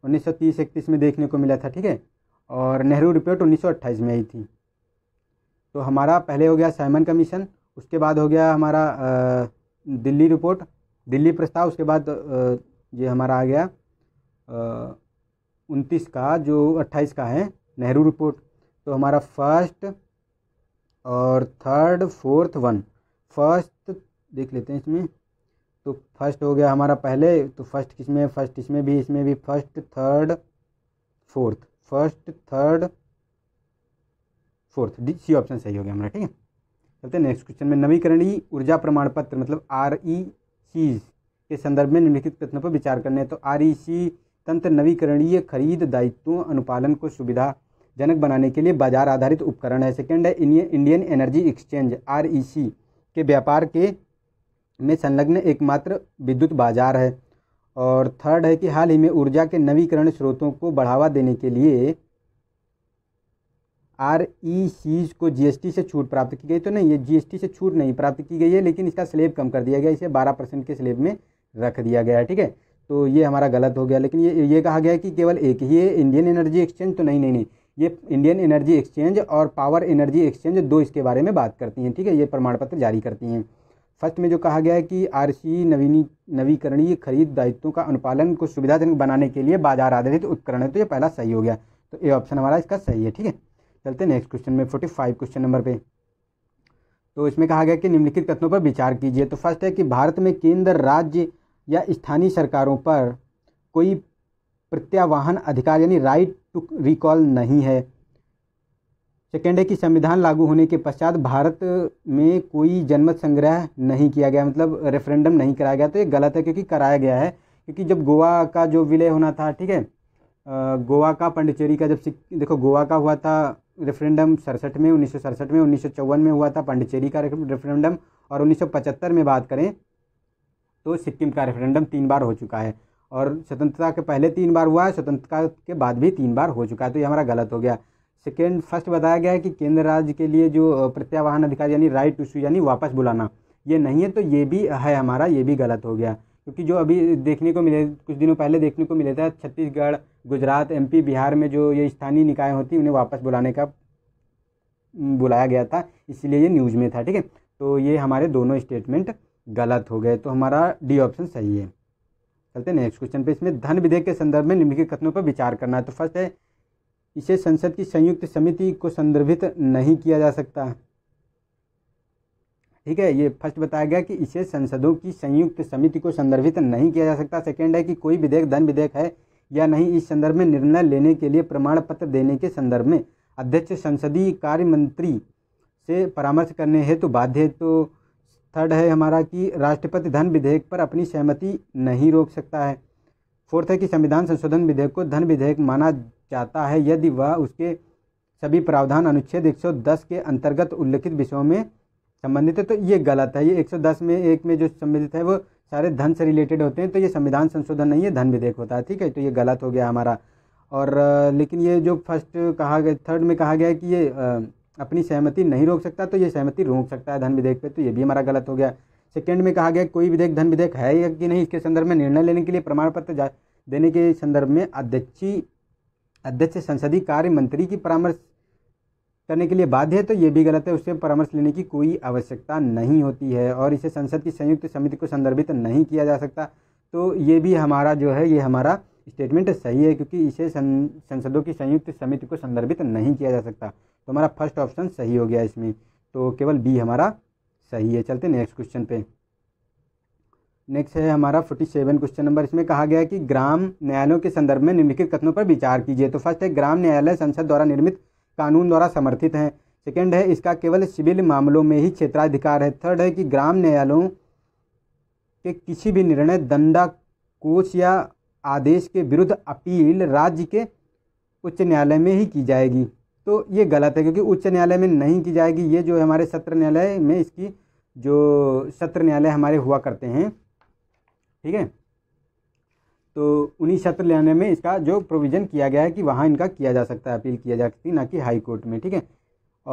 उन्नीस सौ तीस इकतीस में देखने को मिला था ठीक है और नेहरू रिपोर्ट 1928 में आई थी तो हमारा पहले हो गया साइमन कमीशन उसके बाद हो गया हमारा दिल्ली रिपोर्ट दिल्ली प्रस्ताव उसके बाद ये हमारा आ गया उनतीस का जो अट्ठाईस का है नेहरू रिपोर्ट तो हमारा फर्स्ट और थर्ड फोर्थ वन फर्स्ट देख लेते हैं इसमें तो फर्स्ट हो गया हमारा पहले तो फर्स्ट किस में फर्स्ट इसमें भी इसमें भी first third fourth first third fourth D C option सही हो गया हमारा ठीक है चलते नेक्स्ट क्वेश्चन में नवीकरणीय ऊर्जा प्रमाण पत्र मतलब आर ई सी के संदर्भ में निम्नलिखित प्रश्नों पर विचार करने तो आर ई सी तंत्र नवीकरणीय खरीद दायित्व अनुपालन को सुविधा जनक बनाने के लिए बाजार आधारित उपकरण है सेकेंड है इंडियन एनर्जी एक्सचेंज आर के व्यापार के में संलग्न एकमात्र विद्युत बाजार है और थर्ड है कि हाल ही में ऊर्जा के नवीकरण स्रोतों को बढ़ावा देने के लिए आर ई सीज को जीएसटी से छूट प्राप्त की गई तो नहीं ये जीएसटी से छूट नहीं प्राप्त की गई है लेकिन इसका स्लेब कम कर दिया गया इसे बारह परसेंट के स्लेब में रख दिया गया है ठीक है तो ये हमारा गलत हो गया लेकिन ये ये कहा गया कि केवल एक ही है इंडियन एनर्जी एक्सचेंज तो नहीं नहीं नहीं ये इंडियन एनर्जी एक्सचेंज और पावर एनर्जी एक्सचेंज दो इसके बारे में बात करती हैं ठीक है ये प्रमाण पत्र जारी करती हैं फर्स्ट में जो कहा गया है कि आर सी नवीनी नवीकरणीय खरीद दायित्वों का अनुपालन को सुविधाजनक बनाने के लिए बाजार आधारित उपकरण है तो ये पहला सही हो गया तो ये ऑप्शन हमारा इसका सही है ठीक है चलते नेक्स्ट क्वेश्चन में फोर्टी फाइव क्वेश्चन नंबर पे तो इसमें कहा गया कि निम्नलिखित कथनों पर विचार कीजिए तो फर्स्ट है कि भारत में केंद्र राज्य या स्थानीय सरकारों पर कोई प्रत्यावाहन अधिकार यानी राइट टू रिकॉल नहीं है सेकेंड है कि संविधान लागू होने के पश्चात भारत में कोई जनमत संग्रह नहीं किया गया मतलब रेफरेंडम नहीं कराया गया तो ये गलत है क्योंकि कराया गया है क्योंकि जब गोवा का जो विलय होना था ठीक है गोवा का पंडिचेरी का जब देखो गोवा का हुआ था रेफरेंडम सड़सठ में उन्नीस में उन्नीस सौ में हुआ था पंडिचेरी का रेफरेंडम और पचहत्तर में बात करें तो सिक्किम का रेफरेंडम तीन बार हो चुका है और स्वतंत्रता के पहले तीन बार हुआ है स्वतंत्रता के बाद भी तीन बार हो चुका है तो ये हमारा गलत हो गया सेकेंड फर्स्ट बताया गया है कि केंद्र राज्य के लिए जो प्रत्यावाहन अधिकार यानी राइट टू शू यानी वापस बुलाना ये नहीं है तो ये भी है हमारा ये भी गलत हो गया क्योंकि जो अभी देखने को मिले कुछ दिनों पहले देखने को मिले था छत्तीसगढ़ गुजरात एमपी बिहार में जो ये स्थानीय निकाय होती उन्हें वापस बुलाने का बुलाया गया था इसलिए ये न्यूज़ में था ठीक है तो ये हमारे दोनों स्टेटमेंट गलत हो गए तो हमारा डी ऑप्शन सही है चलते नेक्स्ट क्वेश्चन पे इसमें धन विधेयक के संदर्भ में निम्नलिखित कथनों पर विचार करना है तो फर्स्ट है इसे संसद की संयुक्त समिति को संदर्भित नहीं किया जा सकता ठीक है ये फर्स्ट बताया गया कि इसे संसदों की संयुक्त समिति को संदर्भित नहीं किया जा सकता सेकेंड है कि कोई विधेयक धन विधेयक है या नहीं इस संदर्भ में निर्णय लेने के लिए प्रमाण पत्र देने के संदर्भ में अध्यक्ष संसदीय कार्य मंत्री से परामर्श करने हेतु तो बाध्य तो थर्ड है हमारा कि राष्ट्रपति धन विधेयक पर अपनी सहमति नहीं रोक सकता है फोर्थ है कि संविधान संशोधन विधेयक को धन विधेयक माना जाता है यदि वह उसके सभी प्रावधान अनुच्छेद 110 के अंतर्गत उल्लिखित विषयों में संबंधित है तो ये गलत है ये 110 में एक में जो संबंधित है वो सारे धन से रिलेटेड होते हैं तो ये संविधान संशोधन नहीं है धन विधेयक होता है ठीक है तो ये गलत हो गया हमारा और लेकिन ये जो फर्स्ट कहा गया थर्ड में कहा गया है कि ये अपनी सहमति नहीं रोक सकता तो ये सहमति रोक सकता है धन विधेयक पे तो ये भी हमारा गलत हो गया सेकेंड में कहा गया कोई विधेयक धन विधेयक है या कि नहीं इसके संदर्भ में निर्णय लेने के लिए प्रमाण पत्र देने के संदर्भ में अध्यक्षी अध्यक्ष संसदीय कार्य मंत्री की परामर्श करने के लिए बाध्य है तो ये भी गलत है उससे परामर्श लेने की कोई आवश्यकता नहीं होती है और इसे संसद की संयुक्त समिति को संदर्भित नहीं किया जा सकता तो ये भी हमारा जो है ये हमारा स्टेटमेंट सही है क्योंकि इसे संसदों की संयुक्त समिति को संदर्भित नहीं किया जा सकता तो हमारा फर्स्ट ऑप्शन सही हो गया इसमें तो केवल बी हमारा सही है चलते नेक्स्ट क्वेश्चन पे नेक्स्ट है हमारा फोर्टी सेवन क्वेश्चन नंबर इसमें कहा गया है कि ग्राम न्यायालयों के संदर्भ में निम्नलिखित कथनों पर विचार कीजिए तो फर्स्ट है ग्राम न्यायालय संसद द्वारा निर्मित कानून द्वारा समर्थित हैं सेकेंड है इसका केवल सिविल मामलों में ही क्षेत्राधिकार है थर्ड है कि ग्राम न्यायालयों के किसी भी निर्णय दंडा कोच या आदेश के विरुद्ध अपील राज्य के उच्च न्यायालय में ही की जाएगी तो ये गलत है क्योंकि उच्च न्यायालय में नहीं की जाएगी ये जो हमारे सत्र न्यायालय में इसकी जो सत्र न्यायालय हमारे हुआ करते हैं ठीक है तो उन्हीं सत्र न्यायालय में इसका जो प्रोविज़न किया गया है कि वहाँ इनका किया जा सकता है अपील किया जा सकती ना कि हाई कोर्ट में ठीक है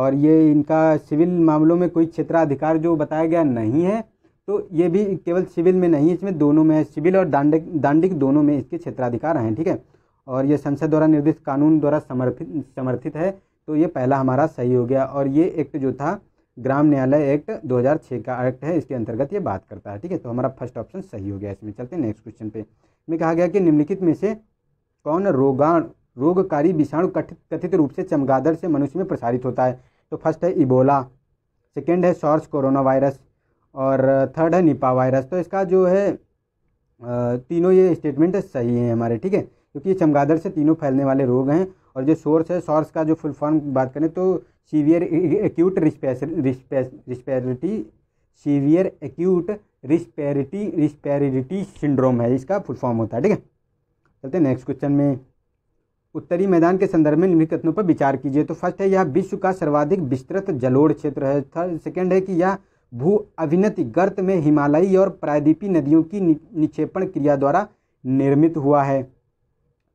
और ये इनका सिविल मामलों में कोई क्षेत्राधिकार जो बताया गया नहीं है तो ये भी केवल सिविल में नहीं है इसमें दोनों में है सिविल और दांडिक दांडिक दोनों में इसके क्षेत्राधिकार हैं ठीक है और ये संसद द्वारा निर्दिष्ट कानून द्वारा समर्थित समर्थित है तो ये पहला हमारा सही हो गया और ये एक्ट जो था ग्राम न्यायालय एक्ट 2006 का एक्ट है इसके अंतर्गत ये बात करता है ठीक है तो हमारा फर्स्ट ऑप्शन सही हो गया इसमें चलते हैं नेक्स्ट क्वेश्चन पे में कहा गया कि निम्नलिखित में से कौन रोगाण रोगकारी विषाणु कथित कथित रूप से चमगादड़ से मनुष्य में प्रसारित होता है तो फर्स्ट है इबोला सेकेंड है सॉर्स कोरोना वायरस और थर्ड है निपा वायरस तो इसका जो है तीनों ये स्टेटमेंट सही हैं हमारे ठीक है क्योंकि ये चमगादड़ से तीनों फैलने वाले रोग हैं और जो सोर्स है सोर्स का जो फुल फॉर्म बात करें तो severe acute respiratory severe acute respiratory respiratory syndrome है इसका फुल फॉर्म होता है ठीक है चलते हैं नेक्स्ट क्वेश्चन में उत्तरी मैदान के संदर्भ में निम्नलिखित कथनों पर विचार कीजिए तो फर्स्ट है यह विश्व का सर्वाधिक विस्तृत जलोढ़ क्षेत्र है थर्ड सेकेंड है कि यह भू अभिनति गर्त में हिमालयी और प्रायद्वीपी नदियों की निक्षेपण क्रिया द्वारा निर्मित हुआ है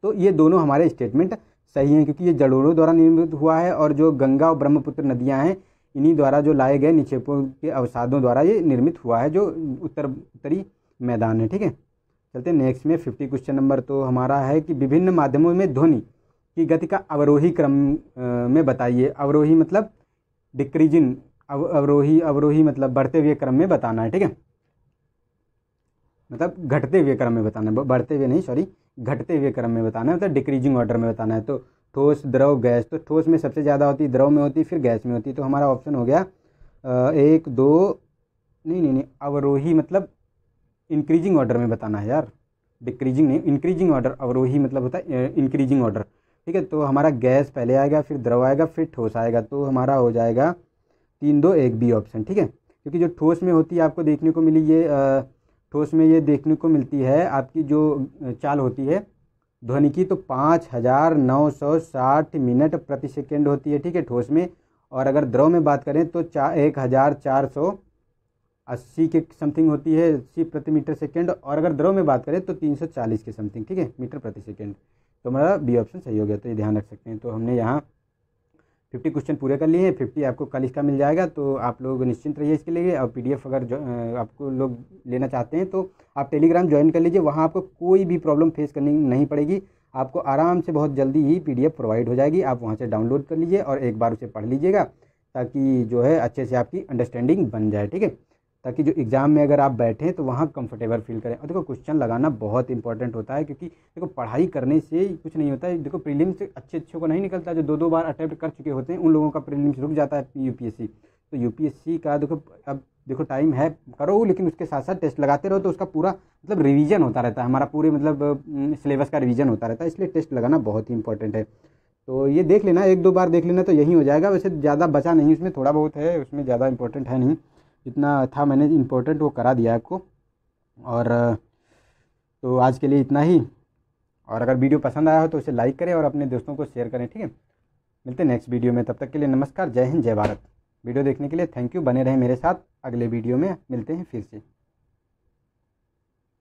तो ये दोनों हमारे स्टेटमेंट सही हैं क्योंकि ये जड़ोड़ों द्वारा निर्मित हुआ है और जो गंगा और ब्रह्मपुत्र नदियाँ हैं इन्हीं द्वारा जो लाए गए निक्षेपों के अवसादों द्वारा ये निर्मित हुआ है जो उत्तर उत्तरी मैदान है ठीक है चलते नेक्स्ट में फिफ्टी क्वेश्चन नंबर तो हमारा है कि विभिन्न माध्यमों में ध्वनि की गति का अवरोही क्रम में बताइए अवरोही मतलब डिक्रीजिंग अव अवरोही अवरोही मतलब बढ़ते हुए क्रम में बताना है ठीक है मतलब घटते हुए क्रम में बताना है बढ़ते हुए नहीं सॉरी घटते हुए क्रम में बताना है मतलब डिक्रीजिंग ऑर्डर में बताना है तो ठोस द्रव गैस तो ठोस में सबसे ज़्यादा होती द्रव में होती फिर गैस में होती तो हमारा ऑप्शन हो गया एक दो नहीं नहीं नहीं अवरोही मतलब इंक्रीजिंग ऑर्डर में बताना है यार डिक्रीजिंग नहीं इंक्रीजिंग ऑर्डर अवरोही मतलब होता है इंक्रीजिंग ऑर्डर ठीक है तो हमारा गैस पहले आएगा फिर द्रव आएगा फिर ठोस आएगा तो हमारा हो जाएगा तीन दो एक बी ऑप्शन ठीक है क्योंकि जो ठोस में होती है आपको देखने को मिली ये ठोस में ये देखने को मिलती है आपकी जो चाल होती है ध्वनि की तो पाँच हज़ार नौ सौ साठ मिनट प्रति सेकेंड होती है ठीक है ठोस में और अगर द्रव में बात करें तो चा एक हज़ार चार सौ अस्सी के समथिंग होती है अस्सी प्रति मीटर सेकेंड और अगर द्रव में बात करें तो तीन सौ चालीस के समथिंग ठीक है मीटर प्रति सेकेंड तो हमारा बी ऑप्शन सही हो गया तो ये ध्यान रख सकते हैं तो हमने यहाँ फिफ्टी क्वेश्चन पूरे कर लिए हैं फिफ्टी आपको कल इसका मिल जाएगा तो आप लोग निश्चिंत रहिए इसके लिए और पी अगर आपको लोग लेना चाहते हैं तो आप टेलीग्राम ज्वाइन कर लीजिए वहाँ आपको कोई भी प्रॉब्लम फेस करनी नहीं पड़ेगी आपको आराम से बहुत जल्दी ही पी प्रोवाइड हो जाएगी आप वहाँ से डाउनलोड कर लीजिए और एक बार उसे पढ़ लीजिएगा ताकि जो है अच्छे से आपकी अंडरस्टैंडिंग बन जाए ठीक है ताकि जो एग्ज़ाम में अगर आप बैठें तो वहाँ कंफर्टेबल फील करें और देखो क्वेश्चन लगाना बहुत इंपॉर्टेंट होता है क्योंकि देखो पढ़ाई करने से कुछ नहीं होता है देखो प्रीलिम्स से अच्छे अच्छे को नहीं निकलता जो दो दो बार अटैम्प्ट कर चुके होते हैं उन लोगों का प्रीलिम्स रुक जाता है यू तो यू का देखो अब देखो टाइम है करो लेकिन उसके साथ साथ टेस्ट लगाते रहो तो उसका पूरा मतलब रिवीजन होता रहता है हमारा पूरे मतलब सिलेबस का रिवीजन होता रहता है इसलिए टेस्ट लगाना बहुत ही इंपॉर्टेंट है तो ये देख लेना एक दो बार देख लेना तो यही हो जाएगा वैसे ज़्यादा बचा नहीं उसमें थोड़ा बहुत है उसमें ज़्यादा इंपॉर्टेंट है नहीं जितना था मैंने इम्पोर्टेंट वो करा दिया आपको और तो आज के लिए इतना ही और अगर वीडियो पसंद आया हो तो उसे लाइक करें और अपने दोस्तों को शेयर करें ठीक है मिलते हैं नेक्स्ट वीडियो में तब तक के लिए नमस्कार जय हिंद जय भारत वीडियो देखने के लिए थैंक यू बने रहें मेरे साथ अगले वीडियो में मिलते हैं फिर से